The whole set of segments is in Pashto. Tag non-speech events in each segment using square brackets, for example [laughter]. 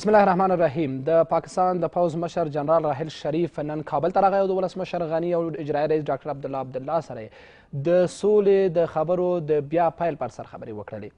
بسم الله الرحمن الرحیم د پاکستان د پوځ مشر جنرال راحیل شریف نن کابل ته راغی او د ولسمشر غني او اجرایي رئیس ډاکټر عبدالله عبدالله سره د سولې د خبرو د بیا پیل پر سر خبرې وکړلې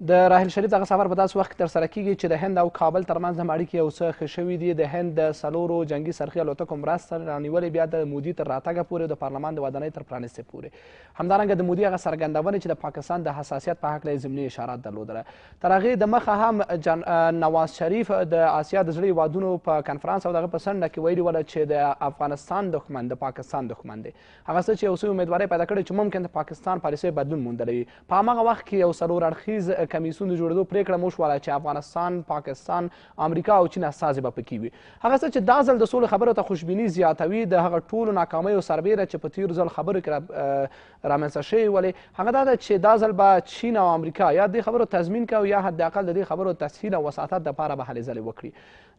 د راحیل شریف دغه سفر په داسې وخت کې ترسره کیږي چې د هند او کابل ترمنځ هم اړیکې یو څه ښه شوي دي د هند د څلورو جنګي سرخي الوتکو مرسته رانیولې بیا د مودي تر راتګه پورې د پارلمان د ودانۍ تر پرانستې پورې همدارنګه د مودي هغه څرګندونې چې د پاکستان د حساسیت په هکله یې ضمني اشارات درلودله تر هغې د مخه هم جن... نواز شریف د آسیا د زړه هیوادونو په کنفرانس او دغه په څنډه کې ویلي وله چې د افغانستان دښمن د پاکستان دښمن دی هغه څه چې یو څه امیدوارۍ پیدا کړې چې ممکن د پاکستان پالیسۍ بدلون موندلی وي په هماغه وخت کې یو څلور اړخیز کمیسیون د جوړېدو پریکړه مو وشوله چې افغانستان پاکستان امریکا او چین استازي به پکې وي هغه څه چې دا ځل د سولې خبرو ته خوشبیني زیاتوي د هغه ټولو ناکامیو سربیره چې په تیر ځل خبرو کې رامنځته شوې ولې هغه دا ده چې دا ځل به چین او امریکا یا دې خبرو تضمین کوي یا حداقل د دې خبرو تسهیل او وساطت دپاره به هلې ځلې وکړي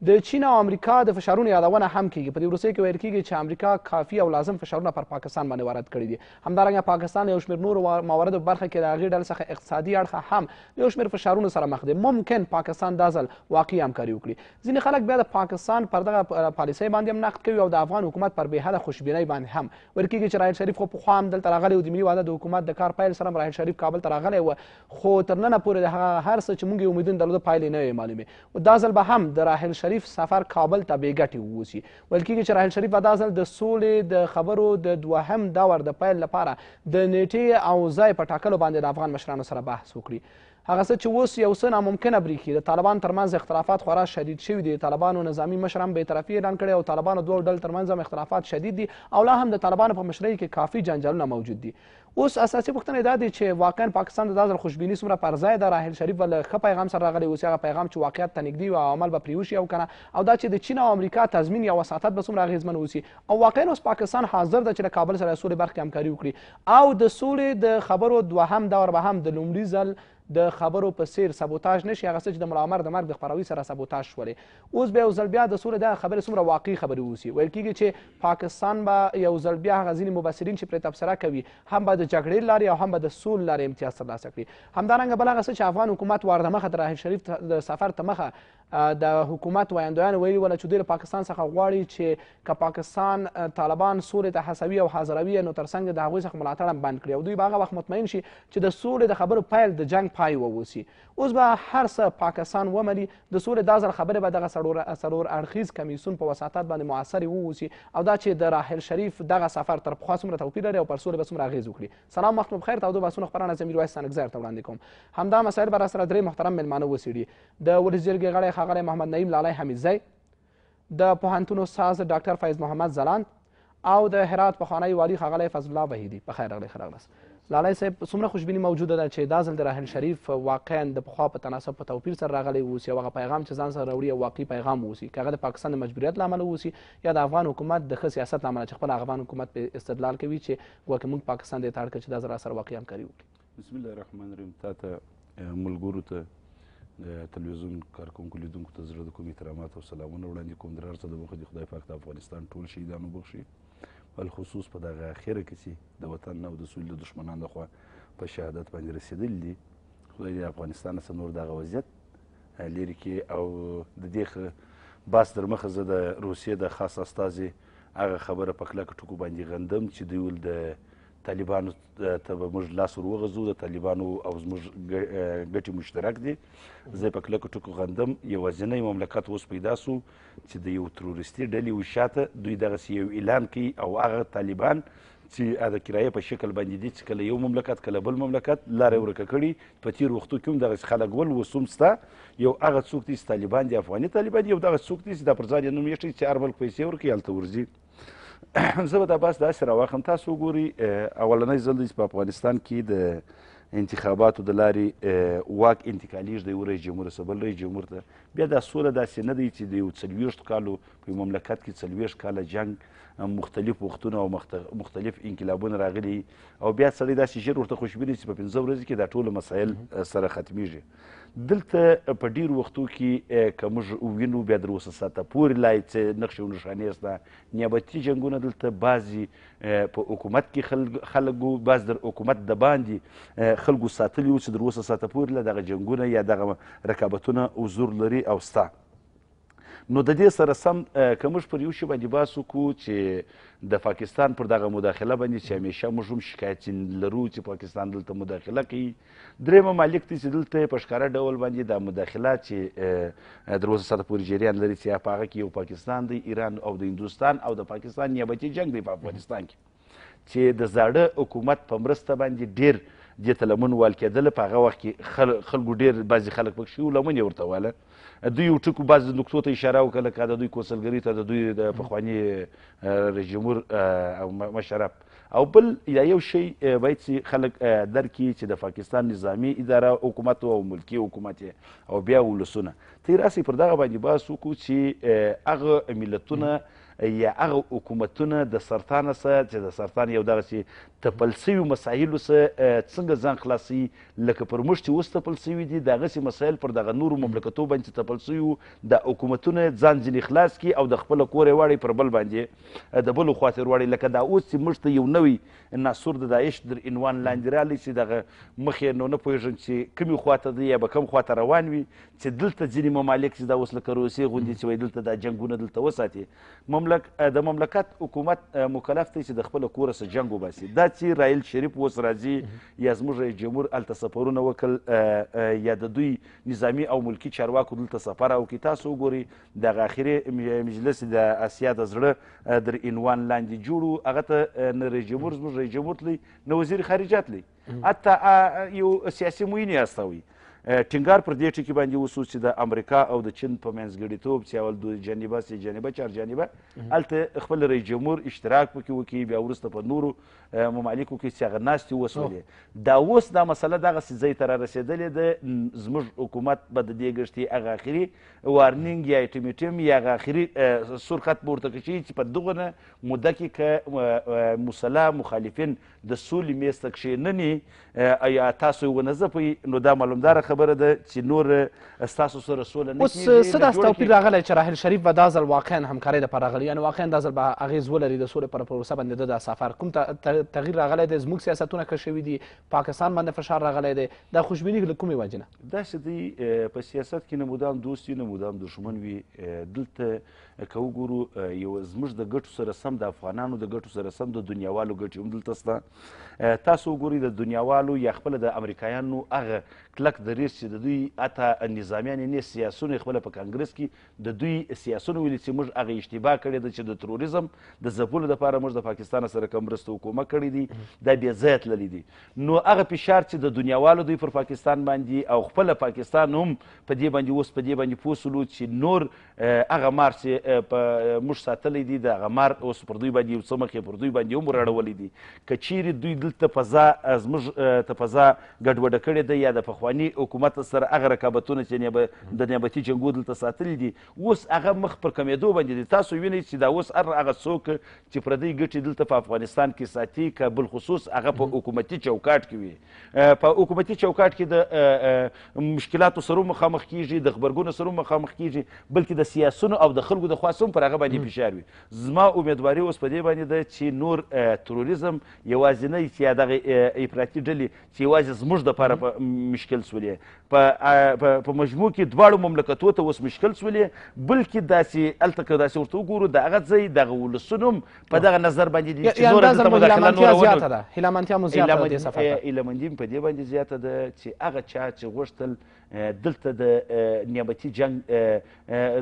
د چین او امریکا د فشارونو یادونه هم کیږي په دې وروستیو کې ویل کیږي چې امریکا کافي او لازم فشارونه پر پاکستان باندې وارد کړي دي همدارنګه پاکستان یو شمېر نورو مواردو په برخه کې د هغې ډلې څخه اقتصادي اړخه هم یو شمېر فشارونو سره مخ دی ممکن پاکستان دا ځل واقعي همکاري وکړي ځینې خلک بیا د پاکستان پر دغه پالیسۍ باندې هم نقد کوي او د افغان حکومت پر بېحده خوشبینۍ باندې هم ویل کیږي چې راحیل شریف خو پخوا هم دلته راغلی و د ملي واده د حکومت د کار پیل سره هم راحیل شریف کابل ته راغلی و خو تر ننه پورې د هغه هر څه چې موږ یې امیدونه درلوده پایلې نه وې معلومې دا ځل به هم د راحیل شریف سفر کابل ته بې ګټې ووځي ویل کېږي چې راحیل شریف به دا ځل د سولې د خبرو د دوهم دور د پیل لپاره د نیټې او ځای په ټاکلو باندې د افغان مشرانو سره بحث وکړي هغه څه چې اوس یو څه ناممکنه بریښي د طالبان ترمنځ اختلافات خورا شدید شوي دي طالبانو نظامی مشر هم بېطرفي اعلان کړی او طالبانو دوو ډلو ترمنځ هم اختلافات شدید دي او لا هم د طالبانو په مشرۍ کې کافي جنجالونه موجود دي اوس اساسي پوښتنه دا دی چې واقعا پاکستان د دا ځل خوشبیني څومره پر ځای ده راحیل شریف ول ښه پیغام سره راغلی اوس هغه پیغام چې واقعیت ته نږدې وي او عمل به پرې وشي او کنه او دا چې د چین او امریکا تضمین یا وساطت به څومره اغېزمن اوسي او واقعا اوس پاکستان حاضر ده چې له کابل سره سولې برخې همکاري وکړي او د سولې د خبرو دوهم دور به هم د لومړي ځل د خبرو په څیر سبوتاژ نشي هغه څه چې د ملا عمر د مرګ د خپراوي سره سبوتاژ شولې اوس بیا یو ځل بیا د سوره دغه خبرې څومره واقعي خبرې اوسي ویل کېږي چې پاکستان به یو ځل بیا هغه ځینې مبصرین چې پرې تبصره کوي هم به د جګړې لارې او هم به د سول لارې امتیاز ترلاسه کړي همدارنګه بل هغه څه چې افغان حکومت واردمخه د راهب شریف د سفر ته مخه د حکومت وایندویانو ویلي وله چې دوی له پاکستان څخه غواړي چې که پاکستان طالبان سولې ته هڅوي او حاضروي نو تر څنګ د هغوی څخه ملاتړ هم بند کړي او دوی به هغه وخت مطمئن شي چې د سولې د خبرو پیل د جنګ پای واوسي اوس به هر څه پاکستان ومني د سولې دا ځل خبرې به دغه څلور اړخیز کمیسون په وساطت باندې موثرې واوسي او دا چې د راحل شریف دغه سفر تر پخوا څومره توپیر لري او پر سولې به څومره اغیز وکړي سلام وخت مو بخیر تودو بحثونه خپرونه زه میرویس سنګزر ته وړاندې کوم همدا مسایل به راسره درې محترم میلمانه وڅېړي د ولس جرګې غړی ښاغلی محمد نعیم لالی حمیدزی د پوهنتون استاز ډاکټر فیض محمد ځلاند او د هرات پخوانی والي ښاغلی فضلالله وحیدي په خیر راغلی ښه راغلاست لالی صاحب څومره خوشبیني موجوده ده چې دا ځل د راحیل شریف واقعا د پخوا په تناسب په توپیر سره راغلی اوسي او هغه پیغام چې ځان سره راوړي یو واقعي پیغام اوسي که هغه د پاکستان د مجبوریت له امله اوسي یا د افغان حکومت د ښه سیاست له امله چې خپل افغان حکومت په استدلال کوي چې ګواکې موږ پاکستان دې ته اړ کړ چې دا ځل راسره واقعي همکاري وکړي بسم الله الرحمن الرحیم تا ته ملګرو ته د تلویزیون کارکونکو لیدونکو ته زړه د کوم احترامات او سلامونه وړاندې کوم در هر څه د مخه د خدای پاک د افغانستان ټول شهیدانو بخښي الخصوص په دغه اخره کې چې د وطن او د سولې د دښمنانو خوا په شهادت باندې رسېدلی دي خدای د افغانستان څخه نور دغه وضعیت لرې کړي او د دې باس در مخه زه د روسیې د خاص استازي هغه خبره په کلکه ټکو باندې غندم چې دوی ول د طالبانو ته به موږ لاس ور وغځو د طالبانو او زموږ ګټې مشترک دي زه په کلکو ټکو غندم یوازینی مملکت اوس پیدا سو چې د یو ترورستي ډلې وشاته دوی دغسې یو اعلان کوي او هغه طالبان چې د کرایې په شکل باندې دي چې کله یو مملکت کله بل مملکت لارې ورکه کړي په تیر وختو کې هم دغسې خلک ول اوس هم سته یو هغه څوک دي چې طالبان دي افغاني طالبان دي یو دغه څوک دي چې دا پر ځان یې نوم ایښی چې هر بل پیسې ورکوي هلته ورځي [coughs] زه به دا بس داسې راواخم تاسو وګورئ اولنی ځل دی چې په افغانستان کې د انتخاباتو د لارې واک انتقالیږدی و رئیس جمهور ته بل رئیس جمهور ته بیا دا سوله داسې نه دی چې د یو څلوېښتو کالو په مملکت کې څلوېښت کاله جنګ مختلف وختونه او مختلف انقلابونه راغلي او بیا سړی داسې ژر ورته خوشبینه چې په پنځه ورځې کې دا ټول مسایل سره ختمیږي دلته په ډیرو وختو کې که موږ وینو بیا تر اوسه ساعته پورې لا څه نقشې او نښانې شته نیابتي جنګونه دلته بعضې په حکومت کې خلکو بعض در حکومت د باندې خلکو ساتلي وو چې تر اوسه ساعته پورې لا دغه جنګونه یا دغه رقابتونه حضور لري او ستا نو د دې سره سم که موږ پر یو شي باندې بحث وکړو چې د پاکستان پر دغه مداخله باندې چې همیشه موږ هم شکایت لرو چې پاکستان دلته مداخله کوي درېیمه مالک دی چې دلته په ښکاره ډول باندې دا مداخله چې تر اوسه ساعته پورې جریان لري چې په هغه کې یو پاکستان دی ایران او د هندوستان او د پاکستان نیابتي جنګ دی په افغانستان کې چې د زاړه حکومت په مرسته باندې ډیر دې ته لمن وال کېدله په هغه وخت کې خلکو ډېر بعضې خلک پکې شي لمن یې ورته واله دوی یو ټکو بعض نقطو ته اشاره وکړه لکه د دوی کوسلګري ته د دوی د پخواني رئیس جمهور او مشرف او بل یا یو شی باید چې خلک درک کړي چې د پاکستان نظامی اداره حکومت او ملکی حکومت او بیا ولسونه ته راسي پر دغه باندې باس وکړو چې هغه ملتونه یا هغه حکومتونه د سرطان سره چې د سرطان یو دغسې تپل سوي مسایلو سره څنګه ځان خلاصوي لکه پر موږ چې اوس تپل سوي دي دغسې مسایل پر دغه نورو مملکتو باندې تپل سوي د حکومتونه ځان ځینې خلاص کړي او د خپله کور یې واړي پر بل باندې د بلو خواته یې لکه دا اوس چې موږ ته یو نوی ناسور د داعش در عنوان لاندې رالی چې دغه مخ یې نو نه پوهېږم چې کومې خواته دی یا به کوم خواته روان وي چې دلته ځینې ممالک چې دا اوس لکه روسیې غوندې چې وایي دلته دا جنګونه دلته وساتي مملک د مملکت حکومت مکلف دی چې د خپله کوره سه جنګ وباسي دا چې رایل شریف اوس راځي یا زموږ رئیس جمهور هلته سفرونه وکړل یا د دوی نظامي او ملکی چارواکو دلته سفر او کې تاسو وګورئ دغه اخري مجلس د اسیا د زړه در عنوان لاندې جوړو هغه ته نه رئیس جمهور زموږ رئیس جمهور تلی نه وزیر خارجه تلی حتی یو سیاسي موینې استوي ټینګار پر دې ټکي باندې وسو چې د امریکا او د چین په منځګړیتوب چې اول دوه جانبه سه جانبه چار جانبه هلته خپل رئیس جمهور اشتراک پکې وکړي بیا وروسته په نورو ممالکو کې چې هغه ناستې وسولې دا اوس دا مسله دغسې ځای ته رارسېدلې ده زموږ حکومت به د دې ګښتې هغه اخري وارنینګ یا اټیمیټم یا هغه اخري سور خط به ورته کشي چې په دغه نه موده کې که مسله مخالفین د سولې میز ته کښېنني یا تاسو یې ونه ځپئ نو دا معلومداره خبره خبره ده چې نور ستاسو سره سوله نه اوس څه داسې توپیر راغلی چې راحل شریف به دا ځل واقعا همکارۍ دپاره راغلی یعنې واقعا دا ځل به اغېز ولري د سولې پر پروسه باندې د دا سفر کوم تغییر راغلی دی زموږ سیاستونه ښه شوي دي پاکستان باندې فشار راغلی دی دا خوشبیني له کومې وجې نه داسې دی په سیاست کې نمودان دوست وي نمودان دښمن وي دلته که وګورو یو زموږ د ګټو سره سم د افغانانو د ګټو سره سم د دنیاوالو ګټې هم دلته شته تاسو وګورئ د دنیاوالو یا خپله د امریکایانو هغه کلک دریځ چې د دوی حتی نظامیان یې نه سیاسونه خپله په کانګرس کې د دوی سیاسونه ویلي چې موږ هغه اشتباه کړې ده چې د تروریزم د ځپلو دپاره موږ د پاکستان سره کوم مرسته حکومه کړې دي دا بې ځایه تللي دي نو هغه فشار چې د دنیاوالو دوی پر پاکستان باندې او خپله پاکستان هم په دې باندې اوس په دې باندې پوه سولو چې نور هغه مارچ په موږ ساتلې دي د غمار اوس پر دوی باندې یو څه مخې پر دوی باندې هم راړولې دي که چیرې دوی دلته فضا زموږ ته فضا ګډوډه کړې ده یا د پخواني حکومت سره هغه رقابتونه چې د نیابتي جنګو دلته ساتلي دي اوس هغه مخ پر کمېدو باندې دي تاسو وینئ چې دا اوس هر هغه څوک چې پردی ګټې دلته په افغانستان کې ساتي که بالخصوص هغه په حکومتي چوکاټ کې وي په حکومتي چوکاټ کې د مشکلاتو سره مخامخ کیږي د خبرګونو سره مخامخ کیږي بلکې د سیاسونو او د خلکو د د خوا څه هم پر هغه باندې فشار وي زما امیدواري اوس په دې باندې ده چې نور تروریزم یوازینی چې یا دغه افراطي ډلې چې یوازې زموږ دپاره په مشکل سولې په په مجموع کې دواړو مملکتو ته اوس مشکل سولې بلکې داسې هلته که داسې ورته وګورو د هغه ځای دغه ولسونه هم په دغه نظر باندې دي چې نوره دلته مداخله نوره زیاته ده هیلهمندتیا مو زیاته ده دې سفر هیلهمندي په دې باندې زیاته ده چې هغه چا چې غوښتل دلته د نیابتي جنگ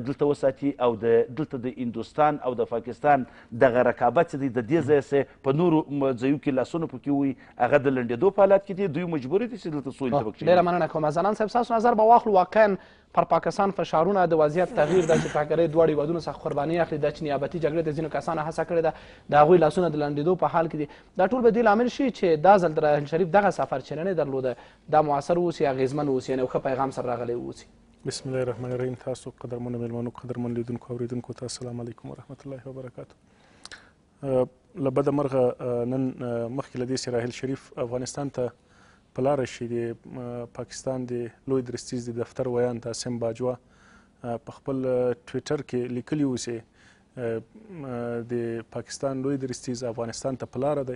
دلته وساتي او د دلته د هندوستان او د پاکستان دغه رقابت چې دی د دې ځای سه په نورو ځایو کې لاسونه پکې وي هغه د لنډېدو په حالت کې دي دوی مجبور دي چې دلته سولې ته وکړي ډېره مننه کوم ځنان خان صاحب ستاسو نظر به واخلو واقعا پر پاکستان فشارونه د وضعیت تغییر ده چې ترهګرۍ دواړه هېوادونه څخه قرباني اخلي دا چې نیابتي جګړې د ځینو کسانو هڅه کړې ده د هغوی لاسونه د لنډېدو په حال کې دي دا ټول به دې لامل شي چې دا ځل د راحل شریف دغه سفر چې ننې درلوده دا مؤثر اوسي اغېزمن اوسي یعنې یو ښه پیغام سره راغلی اوسي بسم الله الرحمن الرحیم تاسو قدرمنو میلمنو قدرمن لیدونکو اوریدونکو ته السلام علیکم ورحمت الله وبرکاته لبد مرغه نن مخکې له دې سراهل شریف افغانستان ته په لاره شي د پاکستان د لوی درستیز د دفتر ویان تاسم باجوا په خپل ټویټر کې لیکلی وسی د پاکستان لوی درستیز افغانستان ته پلاره دی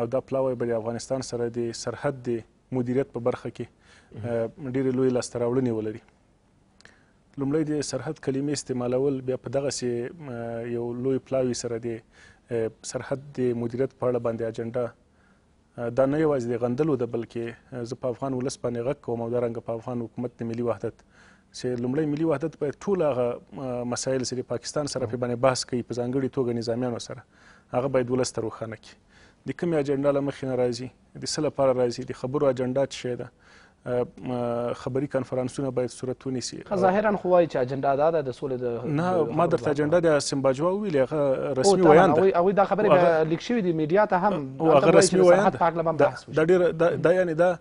او دا پلاوی به د افغانستان سره د سرحد د مدیریت په برخه کې ډېرې لوی لاسته راوړنې ولري لومړی د سرحد کلمې استعمالول بیا په دغه یو لوی پلاوی سره د سرحد د مدیریت په اړه باندې اجنډا دا نه یوازې د غندلو ده بلکې زه په افغان ولس باندې غږ کوم او دارنګه په افغان حکومت د ملي وحدت چې لومړی ملي وحدت باید ټول هغه مسایل چې د پاکستان سره په باندې بحث کوي په ځانګړي توګه نظامیانو سره هغه باید ولس ته روښانه کړي د کومې اجنډا له مخې نه راځي د څه لپاره راځي د خبرو اجنډا څه ده خبري کانفرنسونه باید صورت ونیسي ظاهرا خو وایي چې اجنډا دا ده د سولې د نه ما درته اجنډا د سمباجوا ویلې هغه رسمي ویان ده او دا خبرې لیک شوې دي میډیا ته هم هغه رسمي ویان ده دا ډېر دا یعنی دا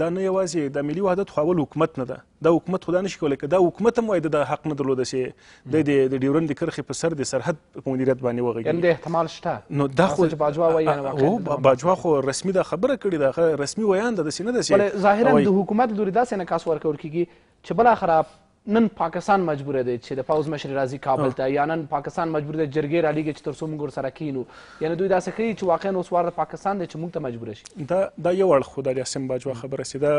دا نه یوازې د ملي وحدت خواول حکومت نه ده دا حکومت خدا نشي کولی که دا حکومت هم وایي د حق نه درلود چې د د ډیورند کرښې په سر د سرحد په مدیریت باندې وغږیږي یعنې د احتمال شته نو دا خو باجوا وایي باجوا خو رسمي دا خبره کړې ده رسمي ویان ده داسې نه ده چې ظاهرا د حکومت لوري داسې انعکاس ورکول کیږي چې بالاخره نن پاکستان مجبور دی چې د پوځ مشر راځي کابل ته یا نن پاکستان مجبور دی جرګې رالیږي چې تر څو موږ ورسره کینو یعنې دوی داسې ښیي چې واقعا اوس وار د پاکستان دی چې موږ ته مجبوره شي دا دا یو اړخ خو د یاسین باجوه خبره سي دا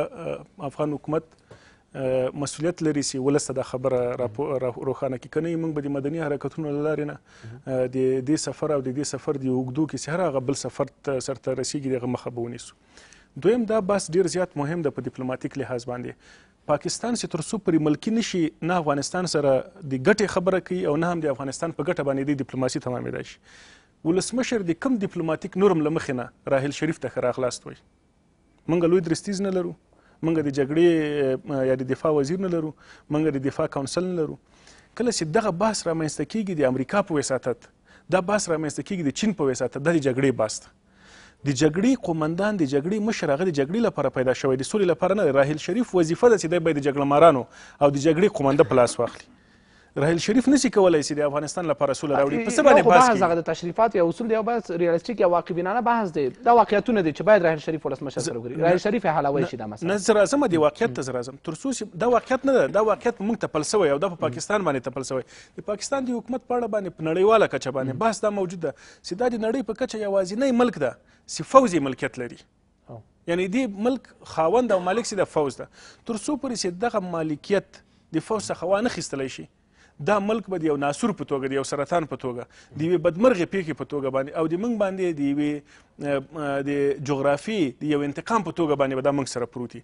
افغان حکومت مسولیت لري سي ولسته د خبره روښانه کې کنه موږ به د مدني حرکتونو لارې نه د دې سفر او د دې سفر دی وګدو کې سهار غبل سفر سرته رسیدي دغه مخه بونیسو دویم دا بس ډیر زیات مهم ده په ډیپلوماټیک لحاظ باندې پاکستان چې ترسو پر ملکی نشي نه افغانستان سره د ګټې خبره کوي او نه هم د افغانستان په ګټه باندې د ډیپلوماسي تمامېدای شي ولسمشر د کم ډیپلوماټیک نورم لمخې نه راحل شریف ته خرا خلاص وي منګه لوی درستیز نه لرو منګه د جګړې یا د دفاع وزیر نه لرو منګه د دفاع کونسل نه لرو کله چې دغه بحث رامنځته کیږي د امریکا په وساطت دا بحث رامنځته کیږي د چین په وساطت د جګړې بحث د جګړې قومندان د جګړې مشر هغه د جګړې لپاره پیدا شوی د سولې لپاره نه راحیل شریف وظیفه ده چې دی باید د جګړه مارانو او د جګړې قومنده په لاس واخلي راحیل شریف نسی کولای چې د افغانستان لپاره سوله راوړي په څه باندې بحث کوي هغه د تشریفات یا اصول دی او بس ریالستیک یا واقعبینانه بحث دی دا واقعیتونه دي چې باید راحیل شریف ولسمشر سره وګوري راحیل شریف حلوي شي دا مسله نه زه راځم دی واقعیت ته راځم تر څو دا واقعیت نه ده دا واقعیت موږ ته پل سوی او دا په پاکستان باندې تپل سوی د پاکستان د حکومت په اړه باندې په نړیواله کچه باندې بحث دا موجود ده چې دا د نړۍ په کچه یوازینی ملک ده چې فوزي ملکیت لري یعنی دی ملک خاوند او مالک سي د فوز ده تر څو پورې چې دغه مالکیت د فوز څخه وانه خستلی شي دا ملک به د یو ناسور په توګه د یو سرطان په توګه د یوې بدمرغې پیښې په توګه باندې او د موږ باندې د یوې د جغرافي د یو انتقام په توګه باندې به دا موږ سره پروت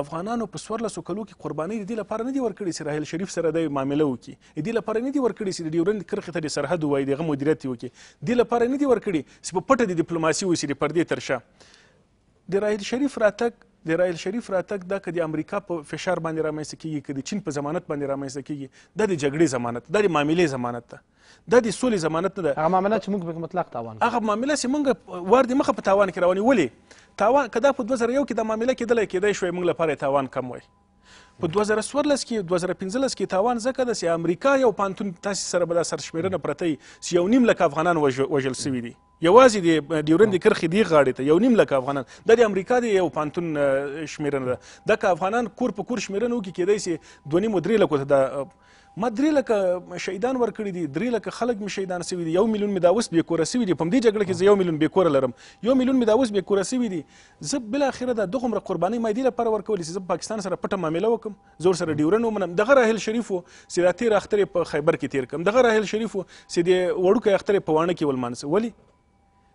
افغانانو په څوارلسو کلو کې قربانۍ د دې لپاره نه دي ورکړې چې راحیل شریف سره دی معامله وکړي د دې لپاره نه دي ورکړې چې د ډیورند کرښې ته د سرحد ووایي د هغه مدیریت یې وکړي د دې لپاره نه دي ورکړې چې په پټه د ډیپلوماسي وشي د پردې تر شا د راحیل شریف راتګ د رایل شریف راتګ دا که د امریکا په فشار باندې رامنځته کیږي که د چین په ضمانت باندې رامنځته کیږي دا د جګړې ضمانت دا د معاملې ضمانت ده دا د سولې ضمانت نه ده هغه معامله چې موږ پکې مطلق تاوان هغه معامله چې موږ وار د مخه په تاوان کې روانې ولې تاوان که دا په 2001 کې دا معامله کېدلی کېدای شوی موږ لپاره تاوان کم وای په 2014 کې 2015 کې تاوان ځکه ده چې امریکا یو پانتون تاسې سره به دا سرشمېرنه پرته وي چې یو نیم لک افغانان وژل سوي دي یوازې د ډیورند کرښې دی غاړې ته یو نیم لک افغانان دا د امریکا د یو پانتون شمېرنه ده دا که افغانان کور په کور شمېرنه وکړي کېدای شي دوه نیم درې لکو ته ما درې لکه شهیدان ورکړي دي درې لکه خلک مې شهیدان سوي دي یو میلیون مې دا اوس بې کوره سوي دي په همدې جګړه کې زه یو میلیون بې کوره لرم یو میلیون مې دا اوس بې کوره سوي دي زه بالاخره دا دغومره قربانۍ ما دې لپاره ورکولی چې زه پاکستان سره پټه معامله وکړم زور سره ډیورن ومنم دغه راحل شریف و چې دا تېر اختر په خیبر کې تیر کړم دغه راحل شریف و چې د وړوکی اختر په واڼه کې ولمانځه ولې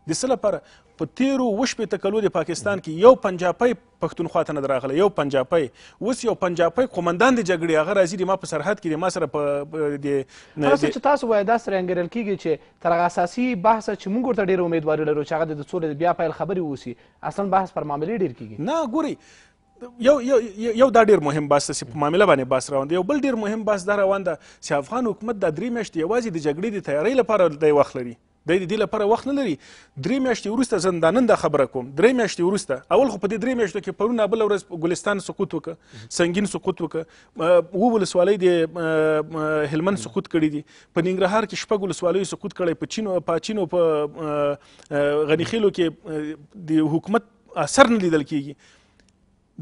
د څه لپاره په تیرو اوه شپېته کلو د پاکستان کې یو پنجاپی پښتونخوا ته نه ده راغلی یو پنجاپی اوس یو پنجاپی قومندان د جګړې هغه راځي د ما په سرحد کې د ما سره په د چې تاسو وایي دا سره انګېرل کېږي چې تر هغه اساسي بحثه چې موږ ورته ډېره امیدواري لرو چې هغه د سولې بیا پیل خبرې واوسي اصلا بحث پر معاملې ډېر کېږي نه ګورئ یو یو یو دا ډیر مهم بحث چې په معاملې باندې بحث روان دی یو بل ډیر مهم بحث دا روان ده چې افغان حکومت د درې میاشتې یوازې د جګړې د تیارۍ لپاره دی وخت لري دی د دې لپاره وخت نه لري درې میاشتې وروسته زه دا نن دا خبره کوم درې میاشتې وروسته اول خو په دې درې میاشتو کې پرونه بله ورځ ګلستان سقوط وکړه سنګین سقوط وکړه اووه ولسوالۍ د هلمند سقوط کړي دي په ننګرهار کې شپږ ولسوالیو سقوط کړی په چینو په چینو په غنیخیلو کې د حکومت اثر نه لیدل کیږي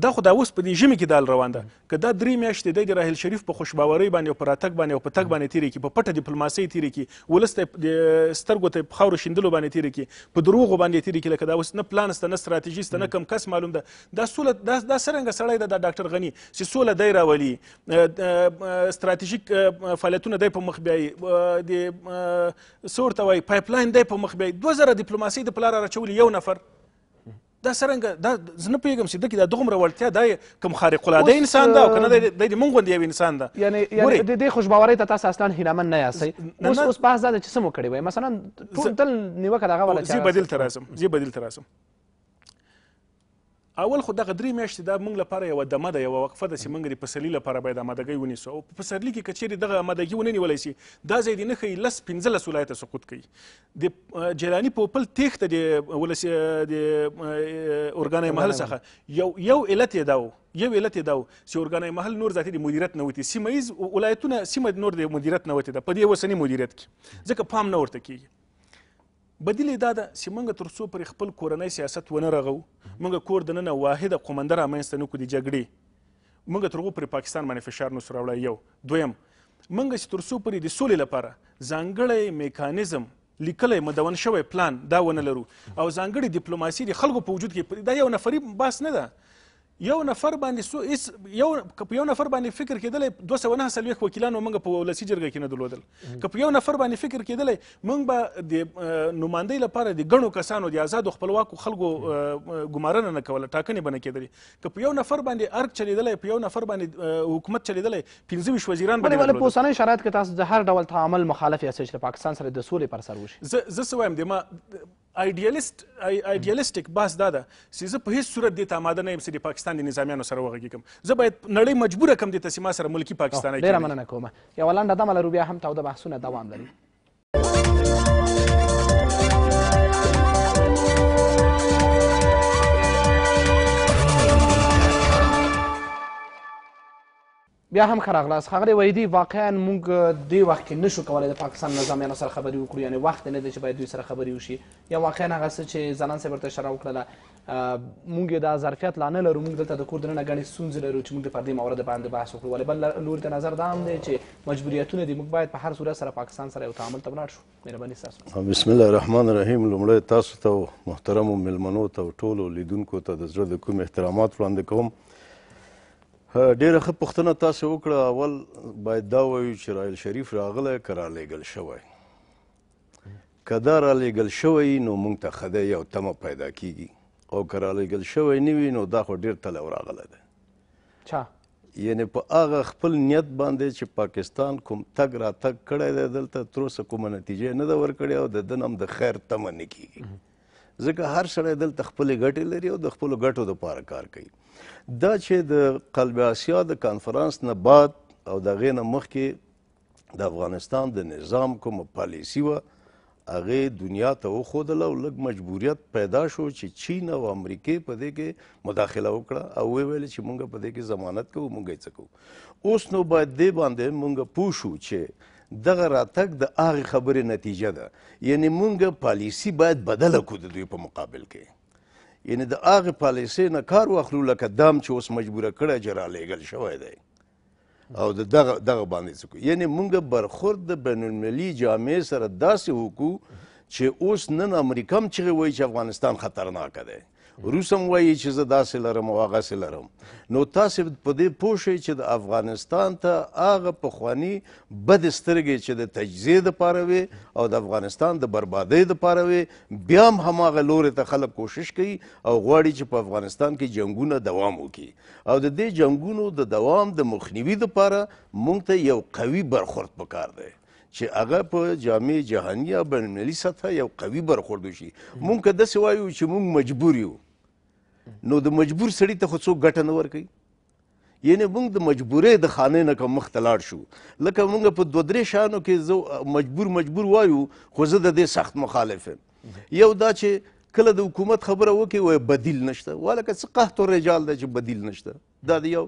دا خو دا اوس په دې ژمي کې دال روان ده که دا درې میاشتې دی د راحیل شریف په خوشباورۍ باندې او په راتګ باندې او په تګ باندې تېرې کړي په پټه ډیپلوماسۍ تېرې کړي ولس ته سترګو ته په خاورو شیندلو باندې تېرې کړي په دروغو باندې تېرې کړي لکه دا اوس نه پلان سته نه ستراتیژي سته نه کم کس معلوم ده دا سوله دا, دا څرنګه سړی ده دا ډاکټر غني چې سوله دی راولي ستراتیژیک فعالیتونه دی په مخ بیایي د څه ورته وایي پایپ لاین دی په مخ بیایي دوه زره ډیپلوماسۍ د پلاره راچولي یو نفر دا څرنګه دا زه نه پوهېږم چې ده کې دا دومره وړتیا دا کوم خارق العاده انسان ده او که نه دی د موږ غوندې یو انسان ده یعنی یعنی د دې خوشباورۍ ته تاسو اصلا هیلهمن نه یاستئ اوس اوس بحث دا ده چې څه مو کړی وای مثلا ټول تل نیوکه دغه واله زه بدیل ته راځم زه بدیل ته راځم اول خو دغه درې میاشتې دا موږ لپاره یوه دمه ده یوه وقفه ده چې موږ د پسرلي لپاره باید امادګۍ ونیسو او په پسرلي کې که چیرې دغه امادګي ونه نیولی سي دا ځای دې نه ښایي لس پنځلس ولایته سقوط کوي د جیلاني پوپل تېښته د ولسي د ارګانۍ محل څخه یو یو علت یې دا و یو علت دا چې اورګانای محل نور ذاتي د مدیریت نه وتی سیمه ایز ولایتونه سیمه نور د مدیریت نه وتی د په دې وسنی مدیریت کې ځکه پام نه ورته کیږي بدیل دا ده چې موږ تر څو پرې خپل کورنی سیاست ونه رغو موږ کور دننه واحده قومنده رامنځته نه کړو د جګړې موږ تر هغو پرې پاکستان باندې فشار نسو راوړی یو دویم موږ چې تر څو پرې د سولې لپاره ځانګړی میکانیزم لیکلی مدون شوی پلان دا ونه لرو او ځانګړي ډیپلوماسي د خلکو په وجود کې دا یو نفري باس نه ده یو نفر باندې سو اس یو په یو نفر باندې فکر کېدل 209 سلويخ وکیلانو موږ په ولسی جرګه کې نه درلودل که په یو نفر باندې فکر کېدل موږ به د نوماندۍ لپاره د غنو کسانو د آزاد خپلواکو خلکو ګمارنه نه کوله ټاکنې بنه کېدلې که په یو نفر باندې ارګ چلیدل په یو نفر باندې حکومت چلیدل 15 وزیران باندې ولې په اوسنۍ شرایط کې تاسو د هر ډول تعامل مخالف یاست چې پاکستان سره د سولې پر سر وشي زه زه سوایم د ما ایډیالیست ایډیالیستیک بحث دا ده چې زه په هیڅ صورت دې ته آماده نه یم چې د پاکستان د نظامیانو سره وغږېږم زه باید نړۍ مجبوره کړم دې ته چې ما سره ملکي پاکستانی ډېره مننه کوم یوه لنډه دمه لرو بیا هم تاوده بحثونه دوام لري بیا هم ښه راغلاست ښاغلی وحیدي واقعا موږ دې وخت کې نشو کولی د پاکستان نظامیانو سره خبرې وکړو یعنې وخت نه دی چې باید دوی سره خبرې وشي یا واقعا هغه څه چې زنان صاحب ورته اشاره وکړله موږ دا ظرفیت لا نه لرو موږ دلته د کور دننه ګڼې ستونزې لرو چې موږ پر دې موارد باندې بحث وکړو ولې بل لوري ته نظر دا هم دی چې مجبوریتونه دي موږ باید په هر صورت سره پاکستان سره یو تعامل ته ولاړ شو مهرباني ستاسو بسم الله الرحمن الرحیم لومړی تاسو ته محترمو میلمنو ته ټولو لیدونکو ته د زړه د کوم احترامات وړاندې کوم ډیره ښه پوښتنه تاسو وکړه اول باید دا وایو چې رایل شریف راغلی که رالیږل شوی که دا رالیږل شوی نو موږ ته ښه دی یو تمه پیدا کیږي او که رالیږل شوی نه وي نو دا خو ډیر تلو راغلی دی چا یعنې په هغه خپل نیت باندې چې پاکستان کوم تګ را تګ کړی دی دلته تروسه کومه نتیجه نه ده ورکړې او د دن هم د خیر تمه نه کیږي ځکه هر سړی دلته خپلې ګټې لري او د خپلو ګټو دپاره کار کوي دا چې د قلب آسیا د کانفرانس نه بعد او د هغې نه مخکې د افغانستان د نظام کومه پالیسي وه هغې دنیا ته وښودله او لږ مجبوریت پیدا شو چې چین او امریکې په دې کې مداخله وکړه او ویې ویل چې موږ په دې کې ضمانت کوو موږ یې څه کوو اوس نو باید دې باندې موږ پوه شو چې دغه راتګ د هغې خبرې نتیجه ده یعنی موږ پالیسی باید بدله کړو د دوی په مقابل کې یعنی د هغه پالیسۍ نه کار واخلو لکه دام چې اوس مجبوره کړی چې رالیږل شوی دی او د دغه دغه باندې څه کوو یعنی موږ برخورد د بین المللي جامعې سره داسې وکړو چې اوس نن امریکا هم چغې وایي چې افغانستان خطرناکه دی روسم وایي چې زه داسې لرم او هغسې لرم نو تاسې په دې پوه شئ چې د افغانستان ته هغه پخواني بد سترګې چې د تجزیې دپاره وې او د افغانستان د بربادۍ دپاره وې بیا هم هماغه لورې ته خلک کوشش کوي او غواړي چې په افغانستان کې جنګونه دوام وکړي او د دې جنګونو د دوام د مخنیوي دپاره موږ ته یو قوي برخورد پکار دی چې هغه په جامع جهانی یا بینالمللي سطحه یو قوي برخورد وشي موږ که داسې وایو چې موږ مجبور یو نو د مجبور سړی ته خو څوک ګټه نه ورکوي یعنی موږ د مجبورې د خانې نه کوم مخ تلاړ شو لکه موږ په دوه درې شانو کې زه مجبور مجبور وایو خو زه د دې سخت مخالف یم یو دا چې کله د حکومت خبره وکي وای بدیل نشته ولکه څه قحط رجال ده چې بدیل نشته دا دی یو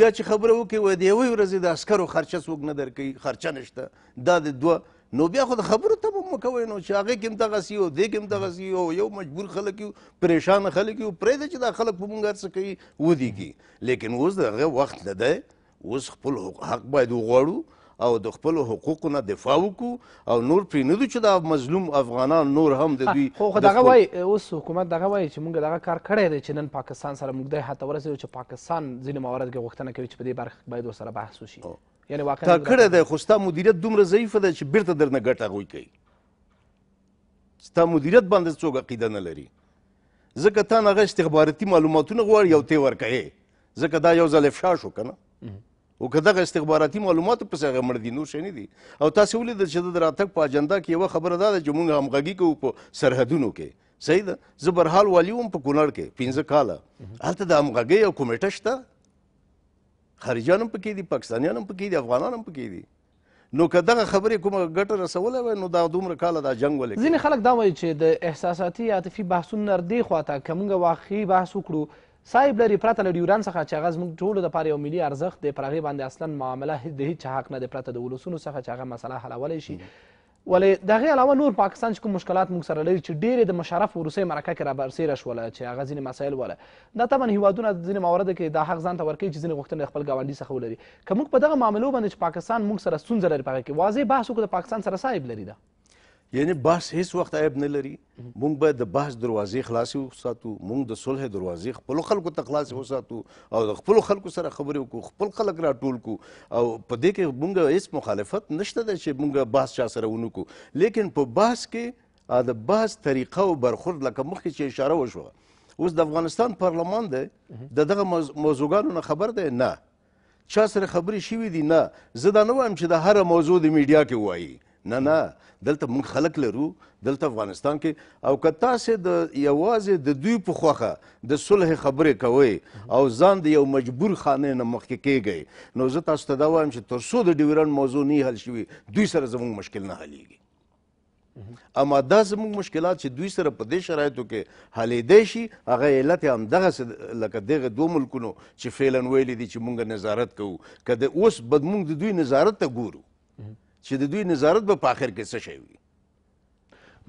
بیا چې خبره وکي وای دی وای ورځي د عسکرو خرچه څوک نه درکې خرچه نشته دا د دوه نو بیا خو د خبرو ته به مو کوئ نو چې هغې کې هم دغسې یو دې کې هم دغسې یو یو مجبور خلک یو پریشانه خلک یو پرېږده چې دا خلک په مونږ هر څه کوي ودېږي لیکن اوس د هغې وخت نه دی اوس خپل حق باید وغواړو او د خپلو حقوقو نه دفاع وکړو او نور پرې نه چې دا مظلوم افغانان نور هم د دوی خو دغه وایي اوس حکومت دغه وایي چې مونږ دغه کار کړی دی چې نن پاکستان سره موږ دی حتی ورسېدو چې پاکستان ځینې موارد کې غوښتنه کوي چې په دې برخه باید ورسره بحث وشي یعنی واقعا تا کړی دی خو ستا مدیریت دومره ضعیفه ده چې بیرته درنه ګټه اغوی کوي ستا مدیریت باندې څوک عقیده نه لري ځکه تا نه هغه استخباراتي معلوماتونه غواړي یو تی ورکوې ځکه دا یو ځل افشا شو که نه او که دغه استخباراتي معلوماتو پسې هغه مړ دي نور شی نه دي او تاسې ولیدل چې د د راتګ په اجنډا کې یوه خبره دا ده چې موږ همغږي کوو په سرحدونو کې صحیح ده زه برحال والي وم په کونړ کې پنځه کاله هلته د همغږۍ یو کمیټه شته خارجیان هم پکې دي پاکستانیان هم پکې دي افغانان هم پکې دي نو که دغه خبرې کومه ګټه رسولی وای نو دا دومره کاله دا جنګ ولې ځینې خلک دا وایي چې د احساساتي عاطفي بحثونو نه دې خواته که موږ واقعي بحث وکړو صاحب لري پرته له ډیوران څخه چې هغه زموږ ټولو دپاره یو ملي ارزښت دی پر هغې باندې اصلا معامله د هېچ حق نه دی پرته د ولسونو څخه چې هغه مسله حلولی شي ولې د هغې علاوه نور پاکستان چې کوم مشکلات موږ سره لري چې ډېرې د مشرف وروسۍ مرکه کې رابرسېره شوله چې هغه ځینې مسایل وله دا طبعا هیوادونه ځینې مواردو کې دا حق ځان ته ورکوي چې ځینې غوښتنې خپل ګاونډي څخه ولري که موږ په دغه معاملو باندې چې پاکستان موږ سره ستونزه لري په هغه کې واضح بحث وکړو د پاکستان سره صاحب لري ده یعنی بحث هیڅ وخت عیب نه لري مونږ به د بحث دروازې خلاصې وساتو مونږ د صلح دروازې خپل خلکو ته خلاصې وساتو او د خپل خلکو سره خبرې وکړو خپل خلک راټول کو او په دې کې مونږ هیڅ مخالفت نشته ده چې مونږ بحث چا سره ونکو لیکن په بحث کې د بحث طریقه او برخورد لکه مخکې چې اشاره وشوه اوس د افغانستان پارلمان دی د دغه موضوعګانو نه خبر دی نه چا سره خبرې شوي دي نه زه دا نه وایم چې د هره موضوع د میډیا کې وایي نه نه دلته موږ خلک لرو دلته افغانستان کې او که تاسو د یوازې د دوی په خوخه د صلح خبرې کوي او ځان د یو مجبور خانه نه مخکې کیږي نو زه تاسو ته دا وایم چې تر څو د ډیورن موضوع نه حل شوي دوی سره زموږ مشکل نه حلېږي اما دا زموږ مشکلات چې دوی سره په دې شرایطو کې حلېدی شي هغه علت یې همدغسې لکه دغه دو ملکونو چې فعلا ویلي دي چې موږ نظارت کوو که اوس به موږ د دوی نظارت ته ګورو چې د دوی نظارت به په آخر کې څه شی وي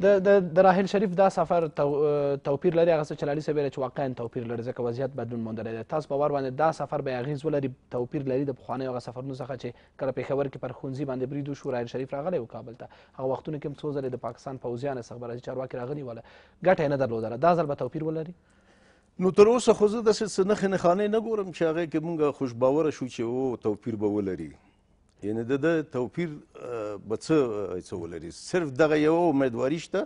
د د د راحل شریف دا سفر توپیر لري هغه څه چې لالي صاحب چې واقعا توپیر لري ځکه وضعیت بدلون موندلی دی تاسو باور باندې دا سفر به اغیز ولري توپیر لري د پخوانیو هغه سفرونو څخه چې کله پېښور کې پر ښوونځي باندې برید وشو راحل شریف راغلی و کابل ته هغه وختونو کې هم څو ځلې د پاکستان پوځیان استخباراتي چارواکي راغلي وله ګټه یې نه درلودله دا ځل به توپیر ولري نو تر اوسه خو زه داسې څه نښې نښانې نه ګورم چې هغې کې مونږ خوشباوره شو چې او توپیر به ولري یعنی د د توپیر به څه څه ولري صرف دغه یو امیدواري شته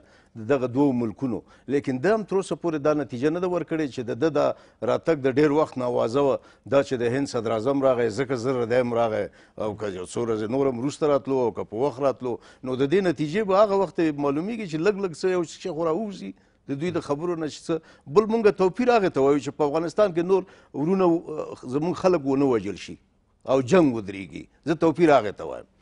دغه دوو ملکونو لیکن دا هم تر اوسه پورې دا نتیجه نه ده ورکړې چې د د راتګ د ډیر وخت ناوازه وه دا چې د هند صدر اعظم راغی ځکه زر دیم راغی او که یو څو ورځې نور هم وروسته راتلو او که په وخت راتلو نو د دې نتیجې به هغه وخت معلومیږي چې لږ لږ څه یو شی خو راووځي د دوی د خبرو نه چې بل مونږ توپیر هغې ته وایو چې په افغانستان کې نور ورونه زمونږ خلک ونه وژل شي او جنگ ودرېږي زه توپیر هغې ته وایم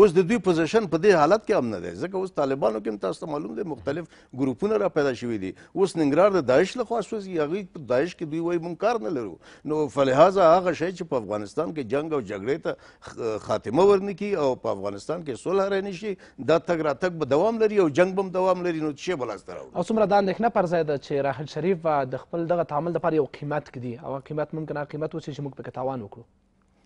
اوس د دوی پوزیشن په دې حالت کې هم نه دی ځکه اوس طالبانو کې هم تاسو ته معلوم دی مختلف ګروپونه را پیدا شوي دي اوس ننګرهار د داعش لخوا سوځي هغې په داعش کې دوی وایي موږ کار نه لرو نو فلحاظه هغه شی چې په افغانستان کې جنگ او جګړې ته خاتمه ورنکړي او په افغانستان کې صلح رانه شي دا تګ راتګ به دوام لري او جنگ به هم دوام لري نو څه به لاسته راوړي او څومره دا اندېښنه پر ځای ده چې راحل شریف د خپل دغه تعامل لپاره یو قیمت کړي او قیمت ممکن هغه قیمت وشي چې موږ پکې تاوان وکړو